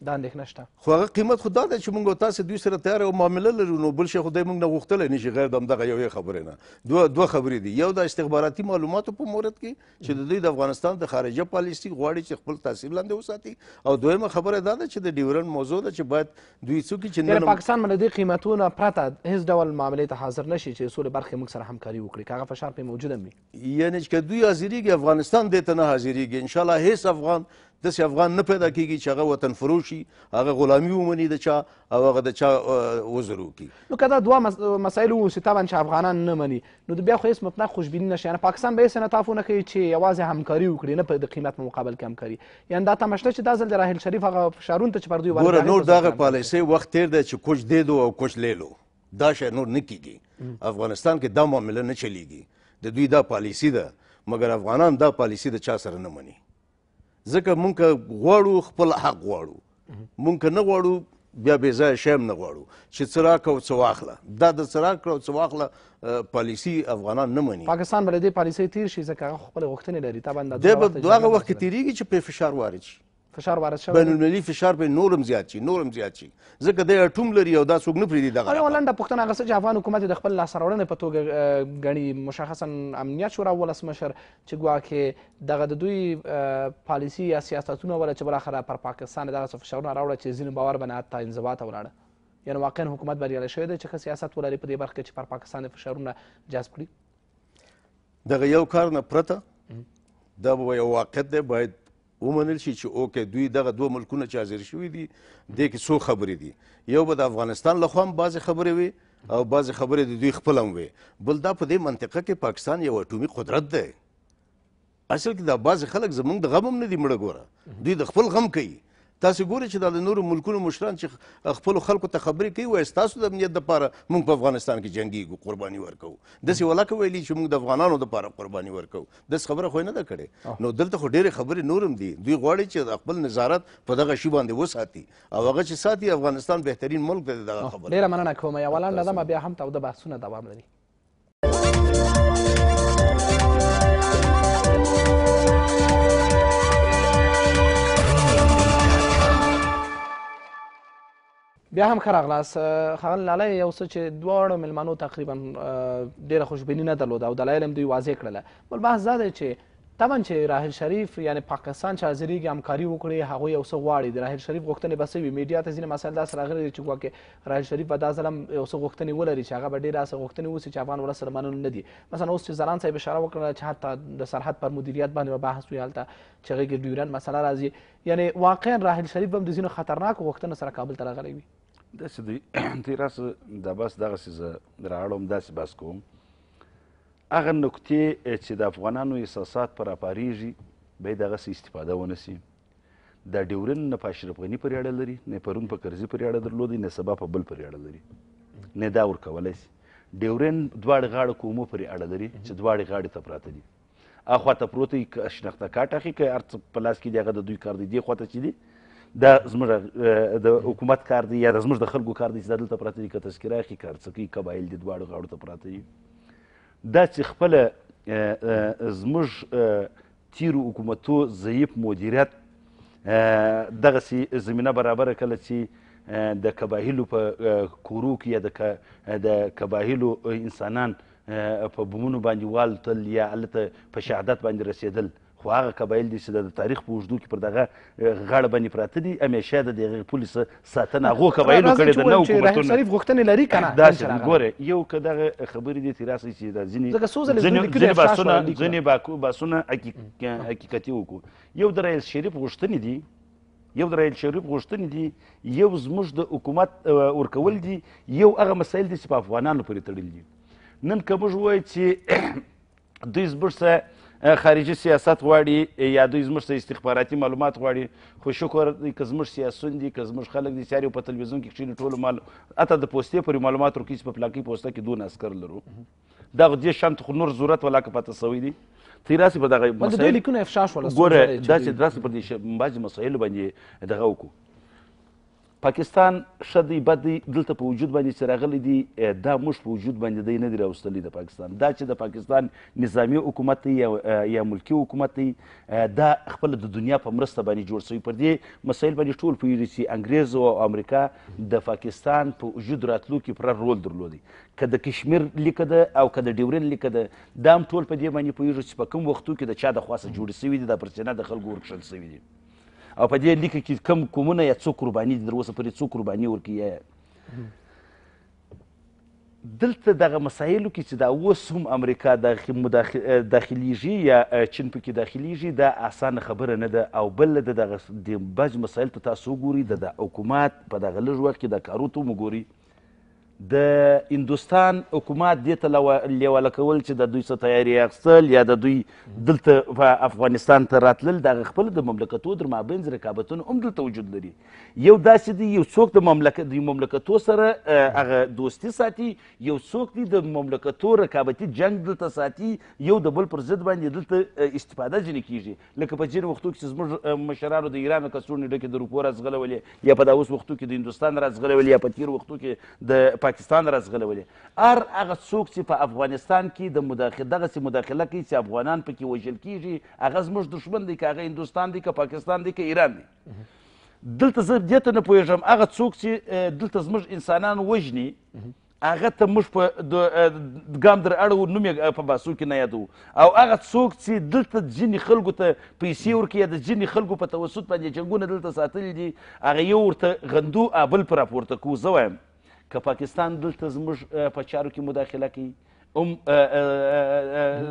دا اندېښنه شته خو هغه قیمت خو دا ده چې موږ تاسو دوی سره تیار او معامله لرو نو بل شي خدای موږ نه غوښتلی نشي غیر د همدغه یوې خبرې نه دوه دوه خبرې دي یو د استخباراتي معلوماتو په مورد کې چې د دوی د افغانستان د خارجه پالیسي غواړي چې خپل تاثیر لاندې وساتي او دویمه خبره دا ده چې د ډیورن موضوع ده چې باید دوی څوک چې نه پاکستان باندې د قیمتونو پرته هیڅ ډول معاملې ته حاضر نشي چې څو برخې موږ سره همکاري وکړي کاغه فشار په موجوده وي یعنی چې دوی حاضرېږي افغانستان دې ته نه حاضرېږي ان شاء الله هیڅ افغان داسې افغان نه پیدا کیږي چې هغه وطن فروش شي هغه غلامي ومني د چا او هغه د چا وزر وکړي نو که دا دوه مسایل ووسي طبعا چې افغانان نه مني نو بیا خو هېڅ مطلق خوشبیني نشي یعنې پاکستان به هېڅ انعطاف ونه کوي چې یوازې همکاري وکړي نه د قیمت په مقابل کې همکاري یعنې دا تمه شته چې دا ځل د راحیل شریف هغه فشارونو ته چې پر دوی ګوره نور د هغه پالیسۍ وخت تېر دی چې کوچ دی دو او کوچ لیلو دا شی نور نه کیږي افغانستان کې دا معامله نه چلیږي د دوی دا پالیسی ده مګر افغانان دا پالیسی د چا سره نه مني ځکه مونږ که غواړو خپل حق غواړو مونږ که نه غواړو بیا بې ځایه شی هم نه غواړو چې څه راکړه او څه واخله دا د څه راکړه او څه واخله پالیسي افغانان نه مني پاکستان به له دې پالیسۍ تیر شي ځکه هغه خپلې غوښتنې لري طبعا دی به هغه وخت کې تیریږي چې پرې فشار وارد شي فشار وارد شوی بین المللي فشار په نورم زیات شي نورم زیات شي ځکه دی اټوم لري او دا څوک نه پرېږدي دغه یوه لنډه پوښتنه هغه څه چې افغان حکومت د خپل لاسته په توګه ګڼي مشخصا امنیت شورا ولسمشر چې ګواکې دغه د دوی پالیسي یا سیاستونه ولا چې بالاخره پر پاکستان دغه څه فشارونه راوړه چې ځینې باور بنا حتی انضباط ته ولاړه یعنې واقعا حکومت بریالی شوی دی چې ښه سیاست ولري په دې برخه کې چې پر پاکستان فشارونه جذب کړي دغه یو کار نه پرته دا به یو واقعیت دی باید ومنل شي چې اوکې دوی دغه دوه ملکونه چې حاضر شوي دي دې کې څو خبرې دي یو به د افغانستان له خوا هم بعضې خبرې وي او بعضې خبرې د دوی خپل هم وي بل دا په دې منطقه کې پاکستان یو اټومي قدرت دی اصل کې دا بعضې خلک زمونږ د غم هم نه دي مړه ګوره دوی د خپل غم کوي تاسو ګورئ چې دا د نورو ملکونو مشران چې خپلو خلکو ته خبرې کوي وایي ستاسو د امنیت دپاره موږ په افغانستان کې جنګېږو قرباني ورکوو داسې ولکه ویلي چې موږ د افغانانو دپاره قرباني ورکوو داسې خبره خو نه ده کړې نو دلته خو ډېرې خبرې نور هم دي دوی غواړي چې خپل نظارت په دغه شي باندې وساتي او هغه چې ساتي افغانستان بهترین ملک دی دغه خبره ډېره مننه کوم یوه لنډه دمه بیا هم تاوده بحثونه دوام لري بیا هم ښه راغلاست ښاغلی لالی یو څه چې دواړه میلمنو تقریبا ډېره خوشبیني نه درلوده او دلایل هم دوی واضح کړله بل بحث دا دی چې طبعا چې راحیل شریف یعنې پاکستان چې حاضرېږي همکاري وکړي هغوی یو څه غواړي د راحیل شریف غوښتنې به څه وي میډیا ته ځینې مسایل داسې راغلي دي چې ګواکې راحیل شریف به دا ځل هم یو څه غوښتنې ولري چې هغه به ډېرې هسې غوښتنې وسي چې افغان ولس سره منلو نه دي مثلا اوس چې زران صاحب اشاره وکړله چې حتی د سرحد پر مدیریت باندې به بحث وي هلته چې هغې کې ډیورن مسله راځي یعنې واقعا راحیل شریف به هم د ځینو خطرناکو غوښتنو سره کابل ته راغلی وي داسې دی [clears throat] تی راسه دا بس دغسې زه رااړم داسې بس کوم هغه نکتې چې د افغانانو احساسات په راپارېږي باید دغسې استفاده ونه سي دا ډیورن نه په اشرف غني پورې اړه لري نه پرون په کرزي پورې اړه درلودی نه سبا په بل پورې اړه لري نه دا ورکولی سي ډیورن دواړه غاړه کومو پورې اړه لري چې دواړې غاړې ته پراته دي اخواته پروت شنخته کاټ اخی که هر څه په لاس کې دی هغه د دوی کار دی دې خواته چې دی دا زموږ د حکومت کار دی یا د زموږ د خلکو کار دی چې دا دلته پراته دي که تذکره اخي که هر څه کوي قبایل دي دواړو غاړو ته پراته دي دا چې خپله زموږ تیرو حکومتو ضعیف مدیریت دغسې زمینه برابره کله چې د کباهلو په کورو کې یا د کباهلو انسانان په بمونو باندې والتل یا هلته په شهادت باندې رسېدل خو هغه قبایل دي چې د تاریخ په اوږدو کې پر دغه غاړه باندې پراته دي همیشه د دغه پولیس ساتنه هغو قبایلو کړې ده نه حکومتونه شریف غوښتنې لري که نه داسې ګوره یو که دغه خبرې دي تېرا سي چې دا ځینې ځینې باسونه حقیقتي وکړو یو د رئیس شریف غوښتنې دي یو د رایل شریف غوښتنې دي یو زموږ د حکومت ورکول دي یو هغه مسایل دي چې په افغانانو پورې تړلي دي نن که موږ ووایو چې [clears throat] دوی زموږ سره خارجي سیاست غواړي یا دوی زموږ څخه استخباراتي معلومات غواړي خو شکر دی که زموږ سیاسون دي که زموږ خلک دي سیاري په تلویزیون کې کښېني ټولو مال حتی د پوستې پورې معلومات ورکوي چې په پلاکي پوسته کې دونه عسکر لرو دا خو دې شیانو ته خو نور ضرورت ولاکه پاته سوی دی تی راسي په دغه مسایل ګوره دا چې راسي پر دې بعضې مسایلو باندې دغه وکړو پاکستان ښه دی بد دی دلته په وجود باندې چې راغلی دی دا موږ په وجود باندې دی نه دی راوستلی د پاکستان دا چې د پاکستان نظامی حکومت دی یا ملکی حکومت دی دا خپل د دنیا په مرسته باندې جوړ شوی پر دې مسایل باندې ټول پوهېږي چې انګریز او امریکا د پاکستان په وجود راتلو کې پوره رول درلودی که د کشمیر لیکه ده او که د ډیورن لیکه ده دا هم ټول په دې باندې پوهېږو چې په کوم وختو کې د چا د خواسته جوړې سوي دي دا پر چینه د خلکو ورکشل سوي دي او په دې لیکه کې کم کومونه یا څو قرباني دي تر اوسه پورې څو قرباني ورکوي دلته دغه مسایلو کې چې دا اوس هم امریکا داخلیږي یا چین پکې داخلیږي دا اسانه خبره نه ده او بل د دغه د بعض مسایل ته تاسو وګورئ د حکومت په دغه لږ وخت کې د کارو ته وګورئ د هندوستان حکومت دې ته لیواله کول چې د دوی څه تیاري اخیستل یا د دوی دلته په افغانستان ته راتلل د خپل د مملکتو در مابین رقابتونه هم دلته وجود لري یو داسې دی یو څوک د مملکت د مملکتو سره هغه دوستی ساتي یو څوک دی د مملکتو رقابتي جنگ دلته ساتي یو د بل پر ضد باندې دلته استفاده ځینې کیږي لکه په ځینې وختو کې چې زموږ مشرانو د ایران کڅوړې ډکې د روپو راځغلولې یا په دا اوس وختو کې د هندوستان راځغلولې یا په تیر وختو کې د پاکستان رازغلولې هر هغه څوک چې په افغانستان کې د مداخله دغسې مداخله کوي چې افغانان پکې وژل کیږي هغه زموږ دښمن دی که هغه هندوستان دی که پاکستان دی که ایران دی دلته زه دې ته نه پوهېږم هغه څوک چې دلته زموږ انسانان وژني هغه ته موږ په ګام در اړو نوم یې په باسو کې نه یادوو او هغه څوک چې دلته ځینې خلکو ته پیسې ورکوي یا د ځینې خلکو په توسط باندې جنګونه دلته ساتلي دي هغه یو ورته غندو او بل پراپورته کوو زه وایم که پاکستان دلته زموږ په چارو کې مداخله کوي هم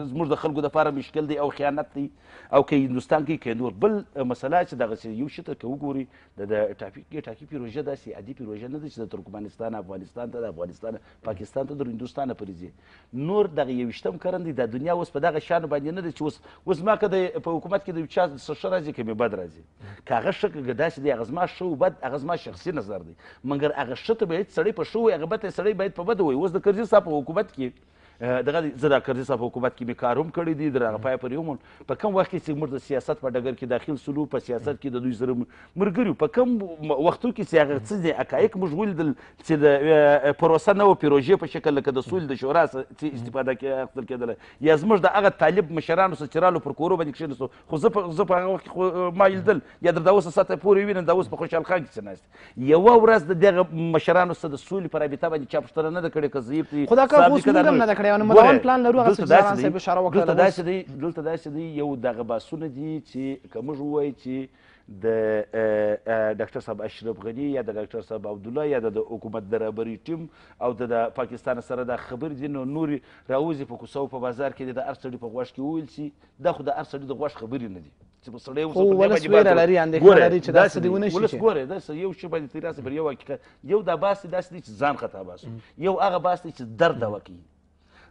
زموږ د خلکو دپاره مشکل دی او خیانت دی او که هندوستان کې که نور بل مسله چې دغسې یو شي ته که وګوري د ټاکي پروژه داسې عادي پروژه نه ده چې د ترکمنستان افغانستان ته د افغانستان پاکستان ته د هندوستانه پرې ځي نور دغه یوویشتم کرن دی د دنیا اوس په دغه شانو باندې نه ده چې اوس اوس ما که د په حکومت کې د یو چا څه ښه راځي که مې بد راځي که هغه ښه که داسې دی هغه زما ښه و بد هغه زما شخصي نظر دی مګر هغه ښه ته به هېڅ سړی په ښه وایي هغه بد سړی باید په بده وایي اوس د کرزي صاحب په حکومت کې دغه زه د کرزي صاحب حکومت کې مې کار هم کړی دی تر هغه پای پورې هم په کوم وخت کې چې موږ د سیاست په ډګر کې داخل سلو په سیاست کې د دوی سره مرګریو په کوم وختو کې چې هغه څه دي حقایق موږ ولیدل چې د پروسه نه و پروژې په شکل لکه د سولې د شورا څخه استفاده اخیستل کېدله یا زموږ د هغه طالب مشرانو سره چې رالو پر کورو باندې کښېنستو خو زه زه په هغه وخت کې ما لیدل یا تر اوسه سطح پورې وینم د اوس په خوشحال خان کې څه ناست یوه ورځ د دغه مشرانو سره د سولې په رابطه باندې چا پوښتنه نه ده کړې که ضعیف دي خو دا کار اوس موږ هم نه ده کړې یو مدون پلان لرو هغه څه ځان سره اشاره وکړه دلته داسې دی دلته داسې دی یو دغه باسونه دي چې کوم وای چې د ډاکټر صاحب اشرف غنی یا د ډاکټر صاحب عبد الله یا د حکومت د رهبری ټیم او د پاکستان سره د خبر دي نو نور راوځي په کوڅو په بازار کې د ارسړي په غوښ کې ویل سي دا خو د ارسړي د غوښ خبرې نه دي چې په سړی اوس په باندې باندې لري اندېښنه لري چې داسې دی ونه شي ولس ګوره دا یو شی باندې تیراس بر یو حقیقت یو د باسي داسې دي چې ځان خطا باسو یو هغه باسي چې درد وکړي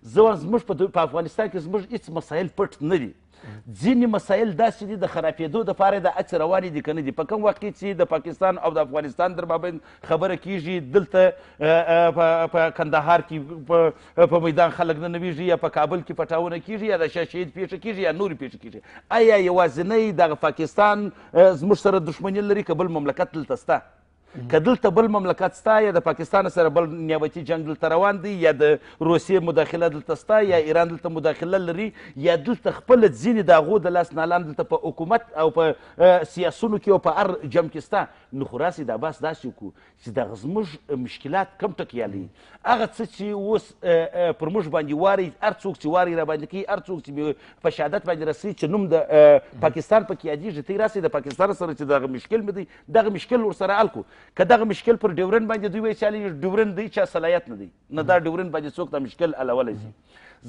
زه وایم زموږ په افغانستان کې زموږ هېڅ مسایل پټ نه دي ځینې مسایل داسې دي د خرابېدو دپاره د هڅې روانې دي که نه دي په کوم وخت کې چې د پاکستان او د افغانستان در مابین خبره کیږي دلته په کندهار کې په میدان خلک ننویږي یا په کابل کې پټاونه کیږي یا د شاه شهید پیښه کیږي یا نورې پیښې کیږي آیا یوازینی دغه پاکستان زموږ سره دښمني لري که بل مملکت دلته سته که دلته بل مملکت ستا یا د پاکستان سره بل نیابتي جنګ دلته روان دی یا د روسیې مداخله دلته ستا یا ایران دلته مداخله لري یا دلته خپله ځینې د هغو د لاس نالان دلته په حکومت او په سیاسونو کې او په هر جم کې ستا نو خو راسې د عباس داسې وکړو چې دغه زموږ مشکلات کم ټکیا لري هغه څه چې اوس پر موږ باندې واري هر څوک چې واري را باندې کوي هر څوک چې په شهادت باندې رسوي چې نوم د پاکستان پکې یادېږي تی راسې د پاکستان سره چې دغه مشکل مې دی دغه مشکل ورسره حل کړو که دغه مشکل پر ډیورن باندې دوی وایي چې هلې ډیورن دی چا صلاحیت نه دی نه دا ډیورن باندې څوک دا مشکل حلولی شي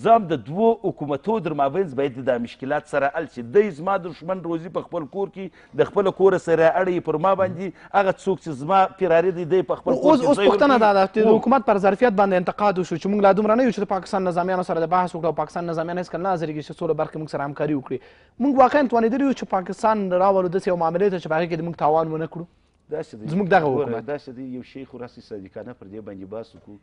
زه هم د دوو حکومتو در مابینځ باید دا مشکلات سره حل شي دی زما دښمن روزي په خپل کور کې د خپله کوره سره اړوي پر ما باندې هغه څوک چې زما فراري دی دی په خپل اوس اوس پوښتنه دا ده د حکومت پر ظرفیت باندې انتقاد وشو چې موږ لا دومره نه یو چې د پاکستان نظامیانو سره د بحث وکړو پاکستان نظامیان هېڅکله نه حاضرېږي چې څوله برخې موږ سره همکاري وکړي موږ واقعا توانېدلي یو چې پاکستان راولو داسې یو معاملې ته چې په هغې کې د موږ تاوان ونه کړو داسې دی زموږ دغه حکومت داسې دی یو شی خو راسې صادقانه پر دې باندې بحث وکړو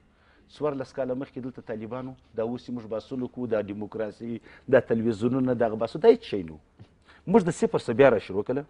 څوارلس کاله مخکې دلته طالبانو دا اوس موږ بحثونه کوو دا دیموکراسي دا تلویزیونونه دغه بحثونه دا هېڅ شی نه موږ د صفر څخه بیا را شروع کړله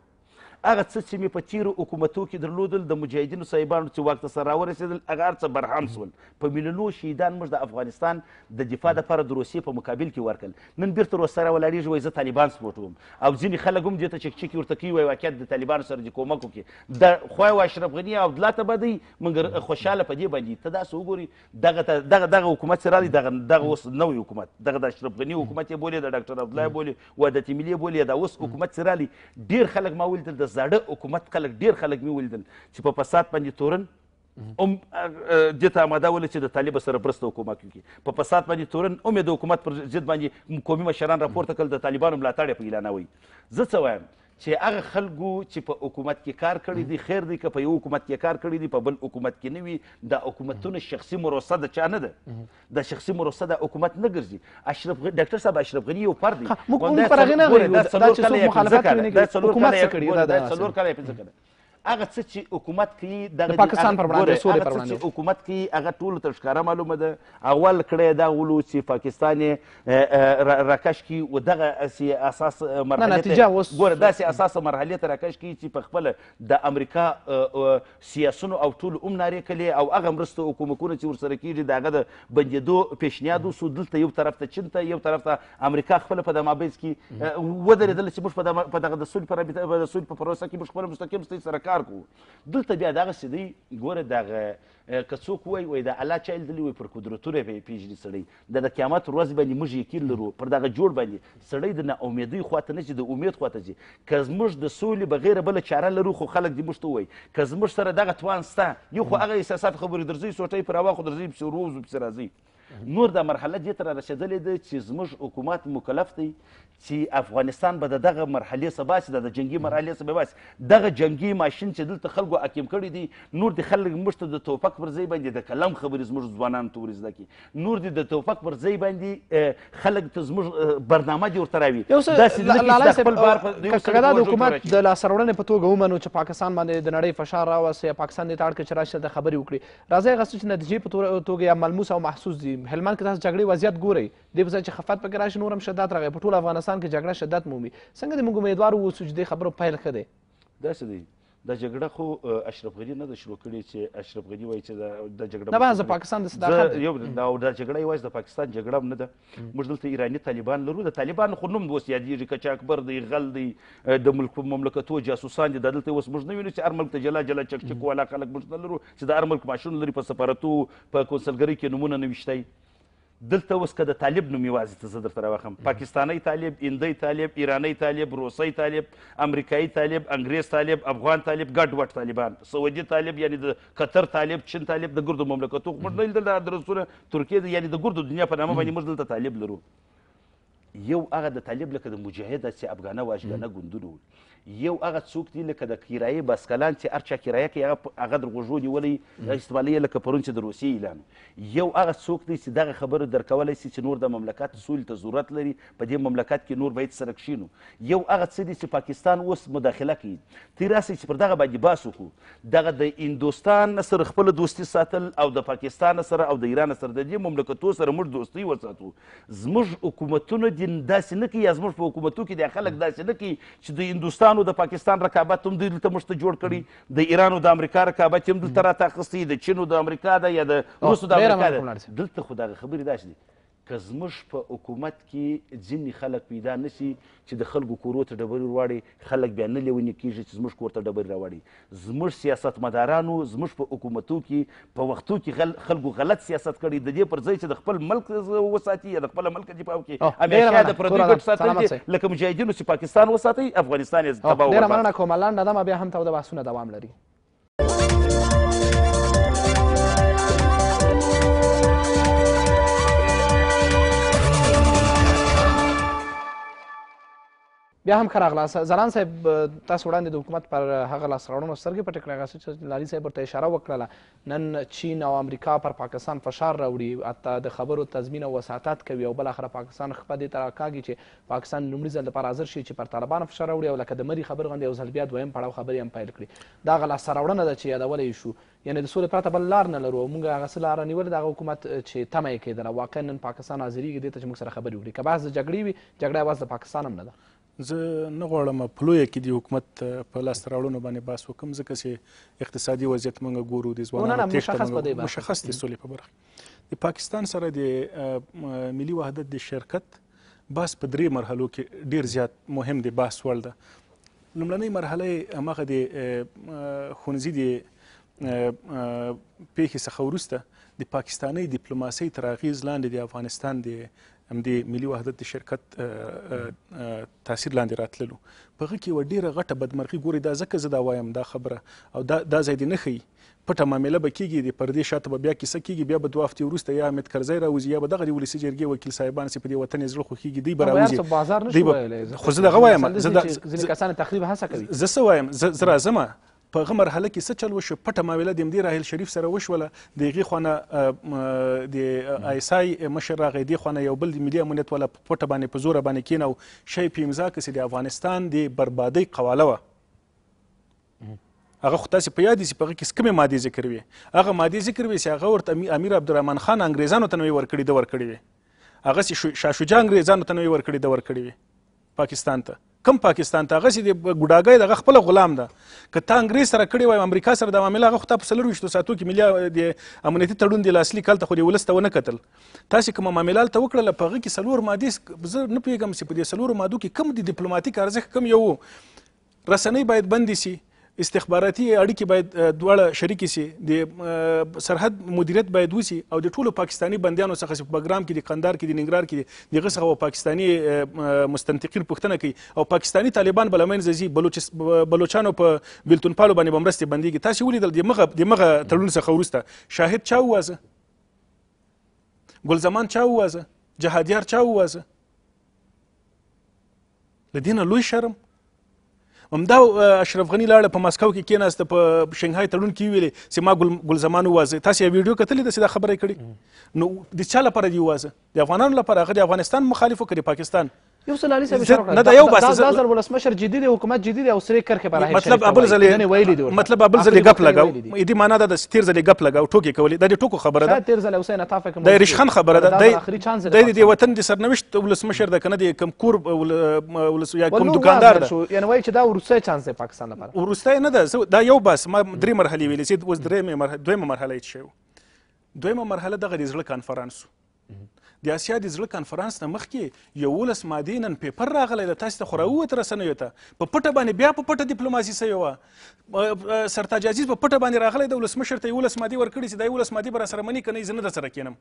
هغه څه چې مې په تیرو حکومتو کې درلودل د مجاهدینو صاحبانو چې واک ته سره راورسېدل هغه هر څه برهم شول په میلیونو شهیدان موږ د افغانستان د دفاع دپاره د روسیې په مقابل کې ورکړل نن بېرته روسته راولاړېږي وایي زه طالبان سپورټوم او ځینې خلک هم دې ته چکچکې ورته کوي وایي واقعیت د طالبانو سره دې کومک وکړي د خوای اشرف غني او عبدالله ته به دی مګر خوشحاله په دې باندې ته داسې وګوري دغه دغه دغه حکومت چې راغلی دغه دغه اوس نوی حکومت دغه د اشرف غني حکومت یې بولي د ډاکټر عبدالله بولي وحدت ملي بولي دا اوس حکومت چې راغلی ډېر خلک ما ولیدل د د زاړه حکومت خلک ډیر خلک مې ولیدل چې په فساد باندې تورن ام دې ته آماده ول چې د طالب سره برسته حکومت کوي په فساد باندې تورن ام د حکومت پر ضد باندې قومي مشران راپورته کړل د طالبانو ملاتړ په اعلانوي زه څه وایم چې هغه خلکو چې په حکومت کې کار کړی دی خیر دی که په یو حکومت کې کار کړی دی په بل حکومت کې نه وي دا حکومتونه شخصي مروسه د چا نه ده د شخصي مروسه د حکومت نه ګرځي اشرف ډاکټر صاحب اشرف غني یو پر دی موږ پر هغه نه غوړو دا څلور کاله دا څلور کاله دا څلور کاله پنځه کړه هغه څه چې حکومت کوي دغه پاکستان پر وړاندې سولې پر وړاندې حکومت کوي هغه ټولو ته ښکاره معلومه ده اول کړی دا ولو چې پاکستان یې راکش کړي و دغه هسې اساس مرحلې نتیجه اوس ګوره داسې اساسه مرحلې ته راکش کړي چې په خپله د امریکا سیاسونو او ټولو هم نارې کړلې او هغه مرسته حکومتونه چې ورسره کېږي د هغه د بندېدو پېشنهاد وسو دلته یو طرف ته چین ته یو طرف ته امریکا خپله په د مابیز کې ودرېدله چې موږ په دغه د سولې په پروسه کې موږ خپله مستقیم ستۍ سره کار کار کوو دلته بیا دغسې دی ګوره دغه که څوک ووایي وایي د الله چا لیدلی وایي پر قدرتونه به یې پېژني سړی د د قیامت ورځ باندې موږ یقین لرو پر دغه جوړ باندې سړی د ناامیدۍ خواته نه ځي د امید خواته ځي که زموږ د سولې بغیره بله چاره لرو خو خلک دې موږ ته ووایي که زموږ سره دغه توان سته یو خو هغه احساسات خبرې درځئ سوټۍ پر هوا خو درځئ پسې ورو وځو پسې راځئ نور دا مرحله دې ته رسیدلې ده چې زموږ حکومت مکلف دی چې افغانستان به د دغه مرحلې څخه باسي د جنګي مرحلې څخه باسي دغه جنګي ماشین چې دلته خلکو حاکم کړی دی نور د خلک موږ ته د توپک پر ځای باندې د کلم خبرې زموږ ځوانانو ته ورزده کړي نور دې د توپک پر ځای باندې خلک ته زموږ برنامه دې ورته راوي داسې خپل بار که دا د حکومت د لاسرورنې په توګه ومنو چې پاکستان باندې د نړۍ فشار راوسي پاکستان دې ته اړ کړي چې راشي د خبرې وکړي راځئ هغه څه چې نتیجې په توګه یا ملموس او محسوس دي هلمند کې تاسو جګړې وضعیت ګورئ دې په چې خفت پکې راشي نور هم شدت راغی په ټول افغانستان کې جګړه شدت مومي څنګه د موږ امیدوار واوسو چې دې خبرو پیل ښه دی داسې دی دا جګړه خو اشرف غني نه ده شروع کړې چې اشرف غني وایي چې دا جګړه نه بس د پاکستان د صداقت یو دا دا جګړه یوازې د پاکستان جګړه نه ده موږ دلته ایراني طالبان لرو د طالبان خو نوم اوس یادېږي که اکبر دی غل دی د ملک مملکتو جاسوسان دي دا دلته اوس موږ نه وینو چې هر ملک ته جلا جلا چکچک والا خلک موږ نه لرو چې د هر ملک ماشوم لري په سفارتو په کنسلګرۍ کې نومونه نه ویشتئ دلته اوس که د طالب نوم یوازې ته زه درته راواخم پاکستانی طالب هندی طالب ایرانی طالب روسی طالب امریکایي طالب انګریز طالب افغان طالب ګډوډ طالبان سعودي طالب یعنې د قطر طالب چین طالب د ګردو مملکتو خو موږ دلته ادرسونه ترکیې یعنې د ګردو دنیا په نامه باندې موږ دلته طالب لرو یو هغه د طالب لکه د مجاهد داسې افغانه و اشګانه ګوندونه ول یو هغه څوک دی لکه د کرایې باسکلان چې هر چا کرایه کوي هغه در غوږو نیولی استعمالوي لکه پرون چې د روسیې اعلان یو هغه څوک دی چې دغه خبره درکولی سي چې نور د مملکت سولې ته ضرورت لري په دې مملکت کې نور باید سره کښینو یو هغه څه دی چې پاکستان اوس مداخله کوي تی راسئ چې پر دغه باندې بحث وکړو دغه د هندوستان سره خپله دوستي ساتل او د پاکستان سره او د ایران سره د دې مملکتو سره موږ دوستي وساتو زموږ حکومتونه دین داسې نه کوي یا زموږ په حکومتو کې دا خلک داسې نه کوي چې د هندوستان او د پاکستان رقابت هم دوی دلته موږ ته جوړ کړي د ایران او د امریکا رقابت هم دلته راته اخیستی د چین او د امریکا ده یا د روسو د امریکا ده دلته خو دغه خبرې داسې دي که زموږ په حکومت کې ځینې خلک پیدا نه سي چې د خلکو کورو ته ډبرې وراړي خلک بیا نه لیونی کیږي چې زموږ کور ته ډبرې راوړي زموږ سیاستمدارانو زموږ په حکومتو کې په وختو کې غل... خلکو غلط سیاست کړي د دې پر ځای چې د خپل ملک وساتي یا د خپل ملک دفاع وکړي امریکا د پردیو ګټ ساتل لکه مجاهدینو چې پاکستان وساتي افغانستان یې تباه ډېره مننه کوم لنډه دمه بیا هم توده بحثونه دوام لري بیا هم ښه راغله ځلاند صاحب تاسو وړاندې د حکومت پر هغه لاسته سترګې پټې کړې هغه چې لالي صاحب ورته اشاره وکړله نن چین او امریکا پر پاکستان فشار راوړي حتی د خبرو تضمین او وساطت کوي او بالاخره پاکستان خپه دې ته راکاږي چې پاکستان لومړي ځل دپاره حاضر شي چې پر طالبانو فشار راوړي او لکه د مري خبر غوندې یو ځل بیا دویم پړاو خبرې هم پیل کړي دا هغه لاسته راوړنه ده چې یادولی شو یعنې د سولې پرته بل لار نه لرو موږ هغه څه لاره نیولې د هغه حکومت چې تمه یې کېدله واقعا نن پاکستان حاضرېږي دې ته چې موږ سره خبرې وکړي که بحث د جګړې وي جګړه یوازې د پاکستان هم نه ده زه نه غواړم په لویه کې د حکومت په لاسته راوړنو باندې بحث وکړم ځکه چې اقتصادي وضعیت موږ ګورو د ځوانانو تېښته مشخص د سولې په برخه د پاکستان سره د ملي وحدت د شرکت بحث په درې مرحلو کې ډیر زیات مهم دی بحث وړ ده لومړنۍ مرحله هماغه د ښوونځي د پیښې څخه وروسته د پاکستانی ډیپلوماسۍ تر اغېز لاندې د افغانستان د هم د ملي وحدت د شرکت تاثیر لاندې راتللو په هغه کې و ډیره غټه بدمرغي ګوري دا ځکه زه دا وایم دا خبره او دا دا ځای دی نه ښیي پټه معامله به کېږي د پردې شاته به بیا کیسه کېږي بیا به دوه هفتې وروسته یا امید کرزی راوځي یا به دغه د ولسي جرګې وکیل صاحبان سي په دې وطن یې زړه خوښېږي دوی به راوځي خو زه دغه وایم زه ځینې کسان تخریب هڅه کوي زه څه وایم زه راځمه په هغه مرحله کې څه چل وشو پټه ماویله د همدې راحیل شریف سره وشوله د هغې خوانه د آی اس آی مشر راغی دې خوانه یو بل د ملي امنیت والا په پټه باندې په زوره باندې کېنه او شی په امضا کسې د افغانستان د بربادۍ قواله وه هغه خو تاسې په یاد دي چې په هغه کې کومې مادې ذکر وې هغه مادې ذکر وې چې هغه ورته امیر عبدالرحمن خان انګریزانو ته نوې ورکړې ده ورکړې وې هغسې شاه شجاع انګریزانو ته نوې ورکړې ده ورکړې وې پاکستان ته کم پاکستان ته هغه چې د ګوډاګۍ دغه خپله غلام ده که تا انګریز سره کړې وای امریکا سره دا معامله هغه خو تا په څلرویشتو ساعتو کې ملي د امنیتي تړون د لاسلیک هلته خو دې ولس ته ونه کتل تاسې کومه معامله هلته وکړله په هغه کې څلور مادې زه نه پوهېږم چې په دې څلورو مادو کې کم د ډیپلوماتیک ارزښت کم یو رسنۍ باید بندې سي استخباراتي اړیکې باید دواړه شریکې سي د سرحد مدیریت باید وسی او د ټولو پاکستانی بندیانو څخه چې په بګرام کې د قندار کې د ننګرهار کې دغه څخه پاکستانی مستنطقین پوښتنه کوي او پاکستانی طالبان بلمن ززي بلوچستان په بلتون پالو باندې بمرسته بنديږي تاسو ولیدل د مغه د مغه تړون څخه ورسته شاهد چا ووازه ګل زمان چا ووازه جهادیار چا ووازه لدينا لوی شرم همدا اشرف غني لاړه په مسکو کې کېناسته په شنګهای تړون کې ویلې چې ما ګل زمان ووازه تاسو ویډیو کتلی ده چې دا خبره کړې نو د چا لپاره دی ووازه د افغانانو لپاره هغه د افغانستان مخالفو کړي پاکستان یوسف علي صاحب اشاره نه دا یو بس دا زر ولسمشر جديد حکومت جديد او سری کرخه برای مطلب ابل زلي مطلب ابل زلي غپ لګاو اې دې معنا دا ستیر زلي غپ لګاو ټوکی کولی دا دې ټوکو خبره ده ستیر زلي حسین عطاف کوم دا ریشخان خبره ده د دې وطن د سرنوشت ولسمشر د کنه د کم کور ولس یا کم دکاندار ده یعنی وای چې دا ورسته چانس دی پاکستان لپاره ورسته نه ده دا یو بس ما درې مرحله ویلې چې اوس درې مرحله دویمه مرحله شو دویمه مرحله دغه د زړه کانفرنس د اسیا د زړه کانفرنس نه مخکې یولس مادې نن پیپر راغلی د تاسې ته خو راووت رسنیو ته په پټه باندې بیا په پټه ډیپلوماسي سوې وه سرتاج عزیز په پټه باندې راغلی د ولسمشر ته یولس مادې ورکړي چې دا یولس مادې به راسره مني که نه زه نه درسره کینم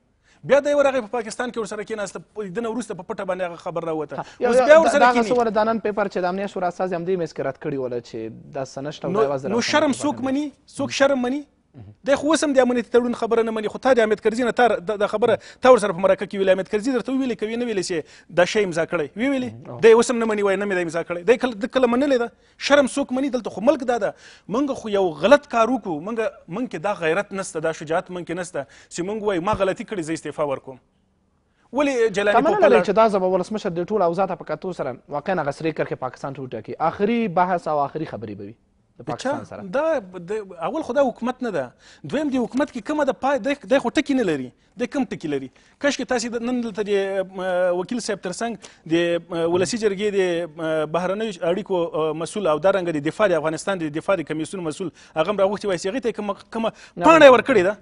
بیا دی ورغی په پاکستان کې ورسره کېناسته دنه وروسته په پټه باندې هغه خبر راوته اوس بیا ورسره کېني ور دانن پیپر چې د امنیه شورا استازي همدې میز کې رد کړي وله چې دا سنشت او نو شرم څوک مني څوک شرم مني دی خو اوس هم د امنیتي تړون خبره نه مني خو تا د امید کرزي نه تا دا خبره تا ورسره په مرکه کې ویلې امید کرزي درته وویلې که ونه ویلې چې دا شی امضا کړی وی ویلې دی اوس هم نه مني وایي نه مې دا امضا کړی دی کله کله منلې ده شرم څوک مني دلته خو ملک دا ده موږ خو یو غلط کار وکړو موږ موږ کې دا غیرت نسته دا شجاعت موږ کې نسته چې موږ وایي ما غلطي کړې زه استعفا ورکوم ولې جلاني پوپلر تمنه لري چې دا زما ولسمشر د ټول اوضاع ته په کتو سره واقعا هغه سرې کرښې پاکستان ته وټاکي آخري بحث او آخري خبرې به وي د پاکستان سره دا د اول خدای حکومت نه ده دویم دی حکومت کې کومه د پای د خو ټکی نه لري د کوم ټکی لري کاشکې تاسو نن دلته د وکیل صاحب ترڅنګ د ولسی جرګې د بهرنۍ اړیکو مسول او دارنګ د دفاع د افغانستان د دفاع د کمیسون مسول هغه راغوښتي وایي هغه ته کوم کوم پاڼه ورکړې ده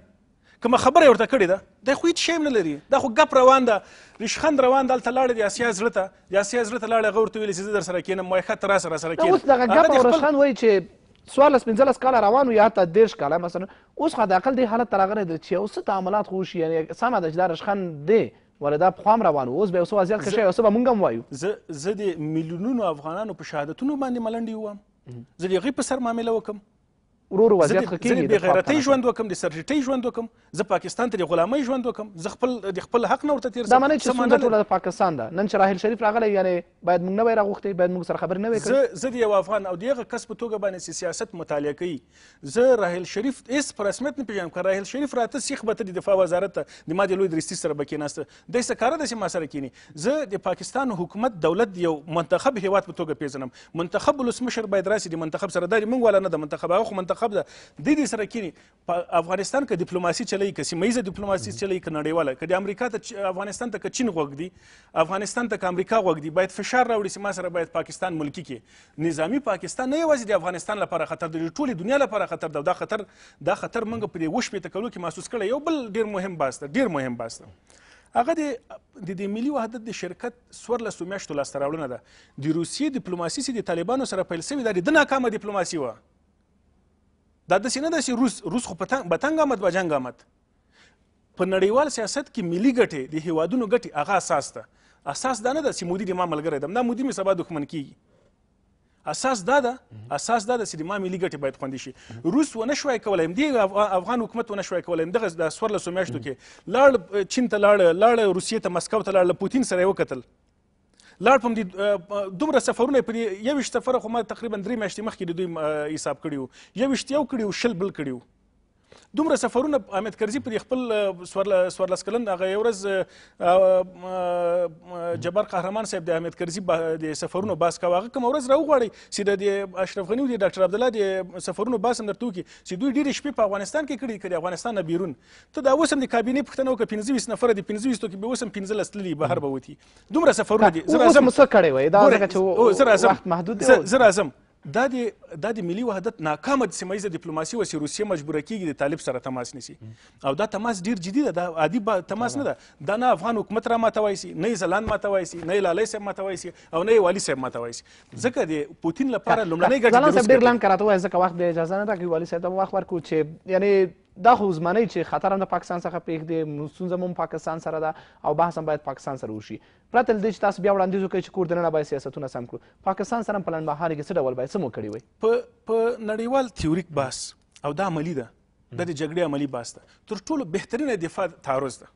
کومه خبره ورته کړې ده دا خو هیڅ شی نه لري دا خو ګپ روان ده ریشخند روان دلته لاړې د اسیا زړه ته د اسیا زړه ته لاړې هغه ورته ویلې چې زه در سره کېنم وایي ښه ته راسه را سره کېنه اوس دغه ګپ او ریشخند وایي چې څوارلس پنځلس کاله روان یا حتی دېرش کاله مثلا اوس خو حداقل دې حالت ته راغلی دی چې یو څه تعاملات خو وشي یعنې سمه ده چې دا رشخند دی ولې دا پخوا هم روان و اوس به یو څه وضعیت ښه شی اوس به موږ هم وایو زه زه د میلیونونو افغانانو په شهادتونو باندې ملنډې ووم زه د هغې په سر معامله وکم ورو ورو وضعیت ښه کېږي بې غیرتۍ ژوند وکم د سرټیټۍ ژوند وکم زه پاکستان ته د غلامۍ ژوند وکم زه خپل د خپل حق نه ورته تېر دا معنی چې سنده ټوله د پاکستان ده نن چې راحیل شریف راغلی یعنی باید موږ نه وای راغوښتی باید موږ سره خبرې نه وای کړې زه د یو افغان او د هغه کس په توګه باندې چې سیاست مطالعه کوي زه راحیل شریف هېڅ په رسمیت نه پېژنم که راحیل شریف راته سیخ به ته د دفاع وزارت ته د ما د لوی درستي سره به کېناسته دی څه کاره ده چې ما سره کېني زه د پاکستان حکومت دولت یو منتخب هیواد په توګه پېژنم منتخب ولسمشر باید راسي د منتخب سره دا موږ والا نه د منتخب هغه خو منتخب منتخب ده د دې سره کینی په افغانستان کې ډیپلوماسي چلی که سیمه ییزه ډیپلوماسي چلی که نړیواله که د امریکا ته افغانستان ته که چین غوږ دی افغانستان ته که امریکا غوږ دی باید فشار راوړي چې ما سره باید پاکستان ملکی کې نظامی پاکستان نه یوازې د افغانستان لپاره خطر دی ټولې دنیا لپاره خطر دی دا خطر دا خطر موږ پرې وښ په تکلو کې محسوس کړی یو بل ډیر مهم باس ده ډیر مهم باس ده هغه د د دې ملي وحدت د شرکت څوارلس میاشتو لاسته راوړنه ده د روسیې ډیپلوماسي چې د طالبانو سره پیل سوې ده د ناکامه ډیپلوماسي وه دا داسې نه ده چې روس روس خو په تنګ آمد به جنګ آمد په نړیوال سیاست کې ملي ګټې د هیوادونو ګټې هغه اساس ده اساس دا نه ده چې مودي د ما ملګری ده دا مودي مې سبا دښمن کیږي اساس دا ده اساس دا ده چې د ما ملي ګټې باید خوندي شي روس ونه شوای کولی همدې افغان حکومت ونه شوای کولی همدغه د څوارلسو میاشتو کې لاړ چین ته لاړ لاړ روسیې ته مسکو ته لاړ پوتین سره یې وکتل لاړ پم دې دومره سفرونه په یو سفر خو ما تقریبا درې میاشتې مخکې د دوی حساب کړی وو یو یو کړی وو شل بل کړی وو دومره سفرونه احمد کرزي په خپل سوارلس کلن هغه یو ورځ جبار قهرمان صاحب د احمد کرزي د سفرونو باس کاوه هغه کوم ورځ راوغواړي چې د اشرف غني او د ډاکټر عبدالله د سفرونو باس هم درته وکړي چې دوی ډېرې شپې په افغانستان کې کړي کړي افغانستان نه بیرون ته دا اوس هم د کابینې پوښتنه وکړه پنځه نفره دي پنځه ویستو کې به اوس هم پنځلس تللي بهر به وتي دومره سفرونه دي زه راځم اوس مو څه کړی وای دا ځکه چې وخت محدود دی زه راځم دا د دا د ملي وحدت ناکامه سیمه ییزه ډیپلوماسي وسي روسیه مجبوره کیږي د طالب سره تماس نیسي او دا تماس ډیر جدي ده دا عادي تماس نه ده دا نه افغان حکومت را ماتوي سي نه زلان ماتوي سي نه لالی صاحب ماتوي سي او نه والي صاحب ماتوي سي ځکه د پوتین لپاره لومړنۍ ګټه زلان صاحب ډیر لاند کراته وایي ځکه وخت د اجازه نه راکوي والي صاحب ته وخت ورکړو چې یعنی دا خو زمانه چې خطر هم د پاکستان څخه پرېږدي ستونزه هم پاکستان سره ده او بحث هم باید پاکستان سره وشي پرته له دې چې تاسو بیا وړاندیز وکړئ چې کور دننه باید سیاستونه سم کړو پاکستان سره هم په لنډمهاله کې څه ډول باید څه مو کړي وي په نړیوال تیوریک بحث او دا عملي ده دا د جګړې عملي بحث ده تر ټولو بهترینه دفاع تعرض ده